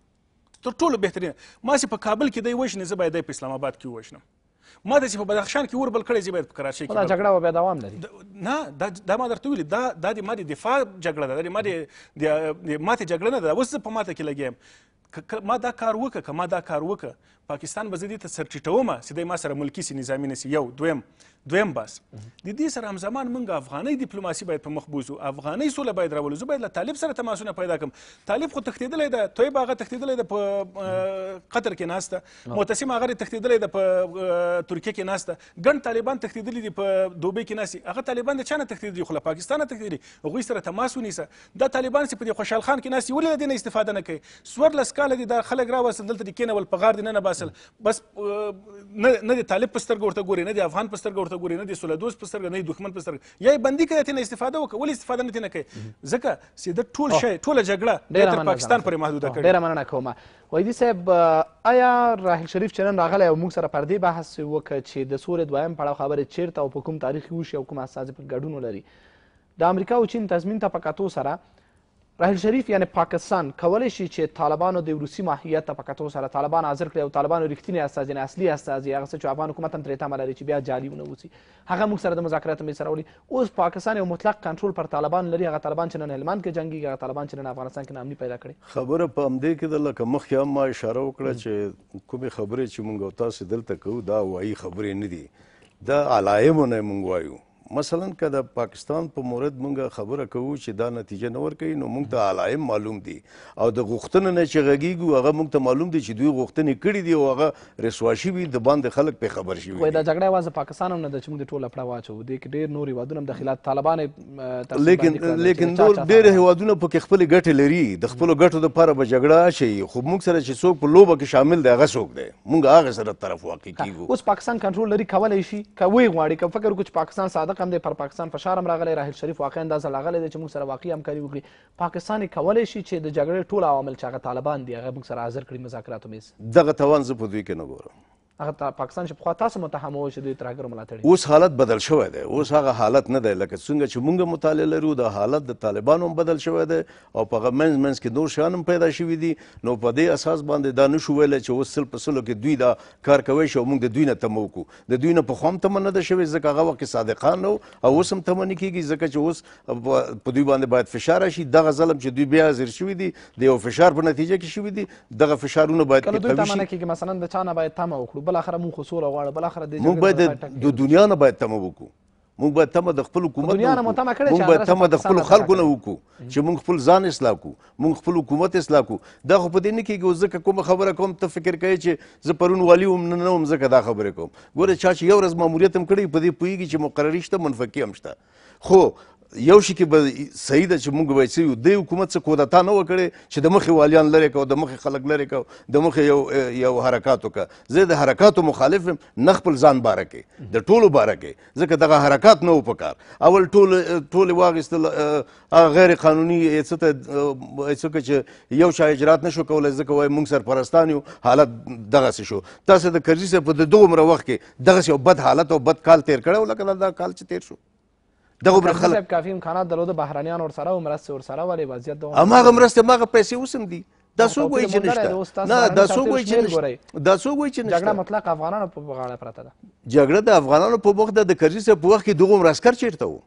تر ټولو بهترینه ما چې په کابل کې دی وژنې زه باید دی په اسلام آباد کې ووژنم ما د چې په بدخشان کې اور بل کړی زی باید په کراچۍ کې دا جګړه به دوام لري نه دا دا ما درته ویل دا دا د ما د دفاع جګړه ده د ما د ماته جګړه نه ده اوس په ماته کې لګیم ما دا کار وکړه که ما دا کار وکړه پاکستان به زه دې ته سرچټومه چې دی ما سره ملکي سي نظامي نه سي یو دویم دویم بس د دې سره همزمان موږ افغاني ډیپلوماسي باید په مخ بوزو افغاني سوله باید راولو زه باید له طالب سره تماسونه پیدا کړم طالب خو تښتېدلی ده طیب هغه تښتېدلی ده په قطر کې ناسته معتصم هغه تښتېدلی ده په ترکیه کې ناسته ګڼ طالبان تښتېدلي دي په دوبۍ کې ناسي هغه طالبان د چا نه تښتېدلي خو له پاکستانه تښتېدلي هغوی سره تماس ونیسه دا طالبان چې په دې خوشحال خان کې ناسي ولې له دې نه استفاده نه کوي څوارلس کاله دي دا خلک راوستل دلته دې کېنول په غار دې ننه باسي اصل بس نه د طالب په سترګه ورته ګوري نه د افغان په سترګه ورته ګوري نه د سوله دوست په سترګه نه د دښمن په سترګه یا یې بندي کړی ترې نه استفاده وکړه ولې استفاده نه ترې نه کوي ځکه سیده ټول شی ټوله جګړه تر پاکستان پورې محدوده کړې ډېره مننه کوم ویدي صاحب آیا راحیل شریف چې نن راغلی او موږ سره پردې بحث وکړه چې د سولې دویم پړاو خبرې چیرته او په کوم تاریخ کې وشي او کوم استازي پکې ګډون ولري د امریکا او چین تضمین ته په کتو سره راحیل شریف یعنی پاکستان کولی شي چې طالبانو د روسي ماهیت ته په کتو سره طالبان حاضر کړي او طالبانو رښتینی استازی نه اصلي استازی هغه څه چې افغان حکومت هم ترې تمه لري چې بیا جعلي ونه اوسي هغه موږ سره د مذاکرات میز راولي اوس پاکستان یو مطلق کنټرول پر طالبان لري هغه طالبان چې نن هلمند کې جنګیږي هغه طالبان چې نن افغانستان کې نامني پیدا کړي خبره په همدې کې ده لکه مخکې هم ما اشاره وکړه چې کومې خبرې چې موږ او تاسو دلته کوو دا وایي خبرې نه دي دا علایم نه موږ وایو مثلا که د پاکستان په پا مورد مونږ خبره کوو چې دا نتیجه نه ورکوي نو مونږ ته علایم معلوم دي او د غوښتنو نه چې غږیږو هغه مونږ ته معلوم دي چې دوی غوښتنې کړي دي او هغه رسوا شوي د باندې خلک پې خبر شوي وایي دا جګړه یوازې پاکستان هم نه ده چې موږ د ټوله پړه واچوو دې کې ډېر نور هېوادونه هم داخلات طالبان لیکن لیکن نور ډېر هېوادونه پکې خپلې ګټې لري د خپلو ګټو دپاره به جګړه شي خو موږ سره چې څوک په لوبه کې شامل دی هغه څوک دی موږ هغه سره طرف واقع کیږو اوس پاکستان کنټرول لري کولی شي که وی غواړي که فکر وکړو چې پاکستان صادق رقم دی پر پاکستان فشار هم راغلی راحیل شریف واقعا دا ځل راغلی دی چې موږ سره واقعي همکاري وکړي پاکستان یې کولی شي چې د جګړې ټول عوامل چې هغه طالبان دي هغه موږ سره حاضر کړي مذاکراتو میز دغه توان زه په دوی کې نه ګورم هغه پاکستان چې پخوا تاسو متهم وو چې دوی ترهګر ملاتړي اوس حالت بدل شوی دی اوس هغه حالت نه دی لکه څنګه چې موږ مطالعه لرو د حالت د طالبانو هم بدل شوی دی او په هغه منځ منځ کې نور شیان هم پیدا شوي دي نو په دې اساس باندې دا نشو ویلی چې اوس سل په سلو کې دوی دا کار کوي چې موږ د دوی نه تمه وکړو د دوی نه پخوا هم تمه نه ده شوې ځکه هغه وخت کې صادقان نه او اوس هم تمه نه کېږي ځکه چې اوس په دوی باندې باید فشار راشي دغه ظلم چې دوی بیا حاضر شوي دي د یو فشار په نتیجه کې شوي دي دغه فشارونه باید کم شي مثلا د چا نه باید تمه وکړو بل اخر مو خو سوله غواړو بل اخر د موږ باید د دنیا نه باید تمه وکړو موږ باید تمه د خپل حکومت دنیا نه متمه کړی موږ باید تمه د خپل خلکو نه وکړو چې موږ خپل ځان اصلاح کړو موږ خپل حکومت اصلاح کړو دا خو په دې نه کېږي ځکه کومه خبره کوم ته فکر کوي چې زه پرون والي وم نه وم ځکه دا خبره کوم ګوره چا چې یو ورځ ماموریت هم کړی په دې پوهېږي چې مقرري شته منفقي هم شته خو یو شي کې به صحیح ده چې موږ وایي چې د حکومت څخه کودتا نه وکړي چې د مخې والیان لري کو د مخې خلک لري کو د مخې یو یو حرکت وکړه زه د حرکتو مخالف یم نه خپل ځان باره کې د ټولو باره کې ځکه دغه حرکت نه و پکار اول ټول ټول واغستل غیر قانوني څه ته چې یو شای اجرات نشو کولای ځکه وایي موږ سرپرستان یو حالت دغه شو تاسو د کرزي سره په دومره وخت کې دغه یو بد حالت او بد کال تیر کړو لکه دا کال چې تیر شو دغه بر خلک کافي امکانات درلود بهرانيان ور سره او مرسته ور سره ولی وضعیت دغه اماغه مرسته ماغه پیسې اوسم دي دا څو وایي چې نشته نه دا څو وایي چې نشته دا څو وایي چې نشته جګړه مطلق افغانانو په غاړه پراته ده جګړه د افغانانو په وخت د کرزي سره په وخت کې دغه مرسکر چیرته وو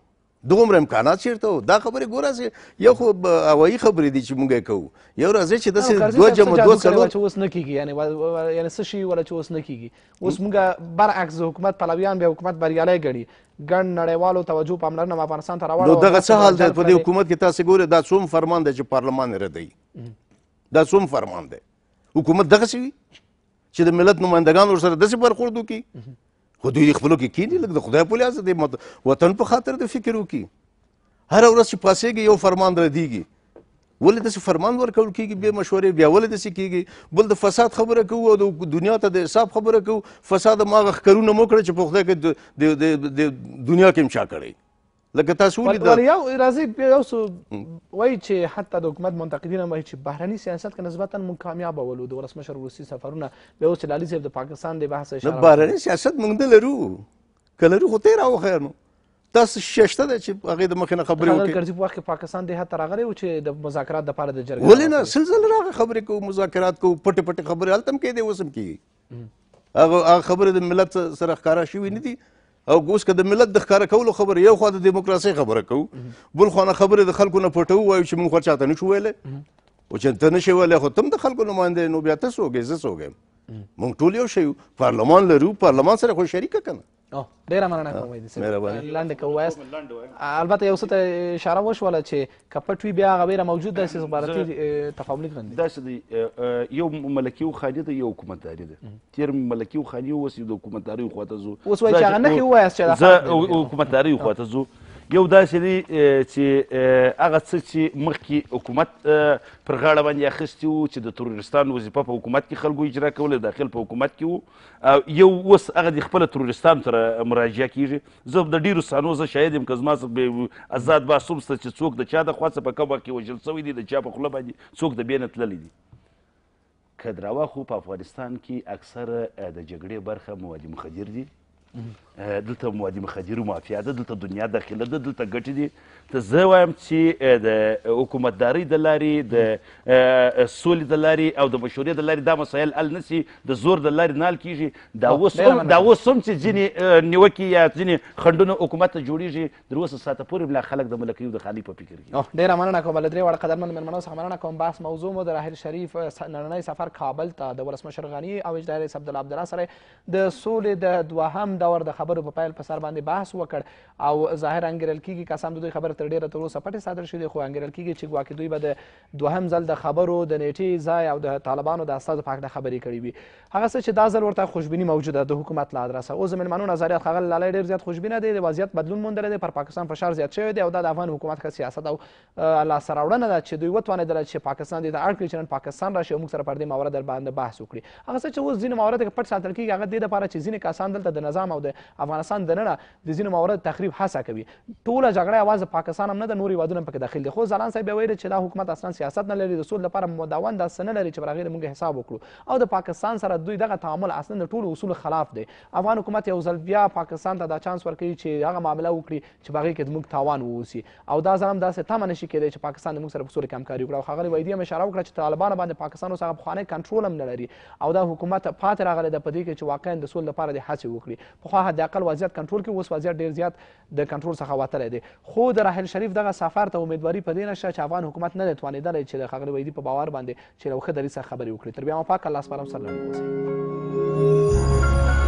دومره امکانات چیرته وو دا خبرې ګوره یو خو هوایي خبرې دي چې موږ یې کوو یو راځئ چې داسې دوه جمع دوه څلور چې اوس نه کېږي یعنې یعنې څه شي ولا چې اوس نه کېږي اوس موږ برعکس د حکومت پلویان بیا حکومت بریالی ګڼي ګڼ نړیوالو توجه پاملرنه افغانستان ته راوړه نو دغه څه حال دی په دې حکومت کې تاسې ګورئ دا څوم فرمان دی چې پارلمان یې ردوي دا څوم فرمان دی حکومت دغسې وي چې د ملت نمایندګان ورسره داسې برخورد وکړي خو دوی خپلو کې کینی لږ د خدای په لحاظ د وطن په خاطر د فکر وکړي هره ورځ چې پاسېږي یو فرمان ردیږي ولې داسې فرمان ورکول کېږي بې مشورې بیا ولې داسې کېږي بل د فساد خبره کوو او د دنیا ته د حساب خبره کوو فساد هم هغه ښکرونه مو کړه چې په خدای کې د دنیا کې هم چا کړی لکه تاسو ولید ول یو راځي یو څه وایي چې حتی د حکومت منتقدین هم وایي چې بهرني سیاست کې نسبتا مونږ کامیاب ولو د ولسمشر روسي سفرونه بیا اوس لالي صاحب د پاکستان د بحث اشاره بهرني سیاست مونږ نه لرو کلرو خو تیر او خیر نو تاسو ششته ده چې هغه د مخې نه خبرې وکړي کرځي په وخت کې پاکستان د هته راغلی و چې د مذاکرات د پاره د جرګې ولې نه سلسله راغ خبرې کوو مذاکرات کوو پټ پټ خبرې التم کې دی وسم کې هغه خبرې د ملت سره ښکارا شوې نه دي او اوس که د ملت د ښکاره کولو خبرې یو خوا د دیموکراسۍ خبره کوو بل خوا نه خبرې د خلکو نه پټو وایو چې موږ خو چاته نه شو ویلی او چې ته نه شې ویلی خو ته هم د خلکو نماینده نو بیا ته څوک یې زه څوک یم موږ ټول یو شی پارلمان لرو پارلمان سره خو شریکه که نه ډیره مننه کوم دې لاندې کوایست البته یو څه اشاره وشوله چې کپټ وی بیا غویره موجود ده چې استخباراتي تفاعلي غندي دا یو ملکی او خانی ده یو حکومتداري ده تیر ملکی او خانی اوس یو حکومتداري خواته زو اوس وایي چې هغه نه وایي چې حکومتداري خواته زو یو داسې دی چې هغه څه چې مخکې حکومت پر غاړه باندې اخیستي وو چې د ترورستان وظیفه په حکومت کې خلکو اجرا کوله داخل په حکومت کې وو یو اوس هغه د خپله ترورستان سره مراجعه کیږي زه د ډیرو صحنو زه شاهد یم که زما څخه آزاد باسوم سته چې څوک د چا د خوا څه په کوم وخت کې وژل سوی دی د چا په خوله باندې څوک د بینه تللی دی کدراوا خو په افغانستان کې اکثر د جګړې برخه مواد مخدر دي دلته موادي مخدر مافیا ده دلته دنیا داخله ده دلته ګټې دي ته زه وایم چې د حکومتدارۍ د لارې د سولې د لارې او د مشورې د لارې دا مسایل حل نه سي د زور د لارې نال کیږي دا اوس هم دا اوس هم چې ځینې نیوکې یا ځینې خنډونه حکومت ته جوړیږي تر اوسه ساعته پورې لا خلک د ملکیو د خالي په فکر کې ډېره مننه کوم له درې واړه قدرمنو مېلمنو څخه مننه کوم بحث موضوع مو د راحل شریف نننی سفر کابل ته د ولسمشر غني او اجرایي صدر عبدالله سره د سولې د دوهم دور د خبرو په پیل په سر باندې بحث وکړ او ظاهر انګیرل کیږي که سم د دوی خبره تر ډیره تر اوسه پټې صادر شوې خو انګیرل کیږي چې ګواکې دوی به د دوهم ځل د خبرو د نیټې ځای او د طالبانو د استازو په هکله خبرې کړې وي هغه څه چې دا ځل ورته خوشبیني موجوده د حکومت له ادرسه اوس د میلمنو نظریات ښاغلی لالی ډېر زیات خوشبینه دی د وضعیت بدلون موندلی دی پر پاکستان فشار زیات شوی دی او دا د افغان حکومت ښه سیاست او لاسته راوړنه ده چې دوی وتوانېدل چې پاکستان دې ته اړ کړي چې نن پاکستان راشي او موږ سره پر دې موارد باندې بحث وکړي هغه څه چې اوس ځینې موارد پټ ساتل کېږي هغه دې دپاره چې ځینې کسان دلته د نظام اسلام او د افغانستان دننه د ځینو موارد تخریب هڅه کوي ټوله جګړه یوازې پاکستان هم نه ده نور هېوادونه هم پکې داخل دي خو ځلان صاحب ویلي چې دا حکومت اصلا سیاست نه لري د سولې لپاره مداون داسې نه لري چې پر هغې موږ حساب وکړو او د پاکستان سره دوی دغه تعامل اصلا د ټولو اصولو خلاف دی افغان حکومت یو ځل بیا پاکستان ته دا چانس ورکوي چې هغه معامله وکړي چې په هغې کې زموږ تاوان واوسي او دا ځل هم داسې تمه نشي کېدی چې پاکستان زموږ سره په سوله کې همکاري وکړي او ښاغلي ویدي هم اشاره وکړه چې طالبانو باندې پاکستان اوس هغه پخوانی کنټرول هم نه لري او دا حکومت پاتې راغلی ده په دې کې چې واقعا د سولې لپاره د هڅې وکړي پخوا حداقل وضعیت کنټرول کې اوس وضعیت ډېر زیات د کنټرول څخه وتلی دی خو د راحیل شریف دغه سفر ته امیدواري په دې نه شته چې افغان حکومت نه دی توانېدلی چې د ښاغلي ویدي په باور باندې چې له ښه دریځ څخه خبرې وکړي تر بیا مو پاک الله سپارم سره لنډ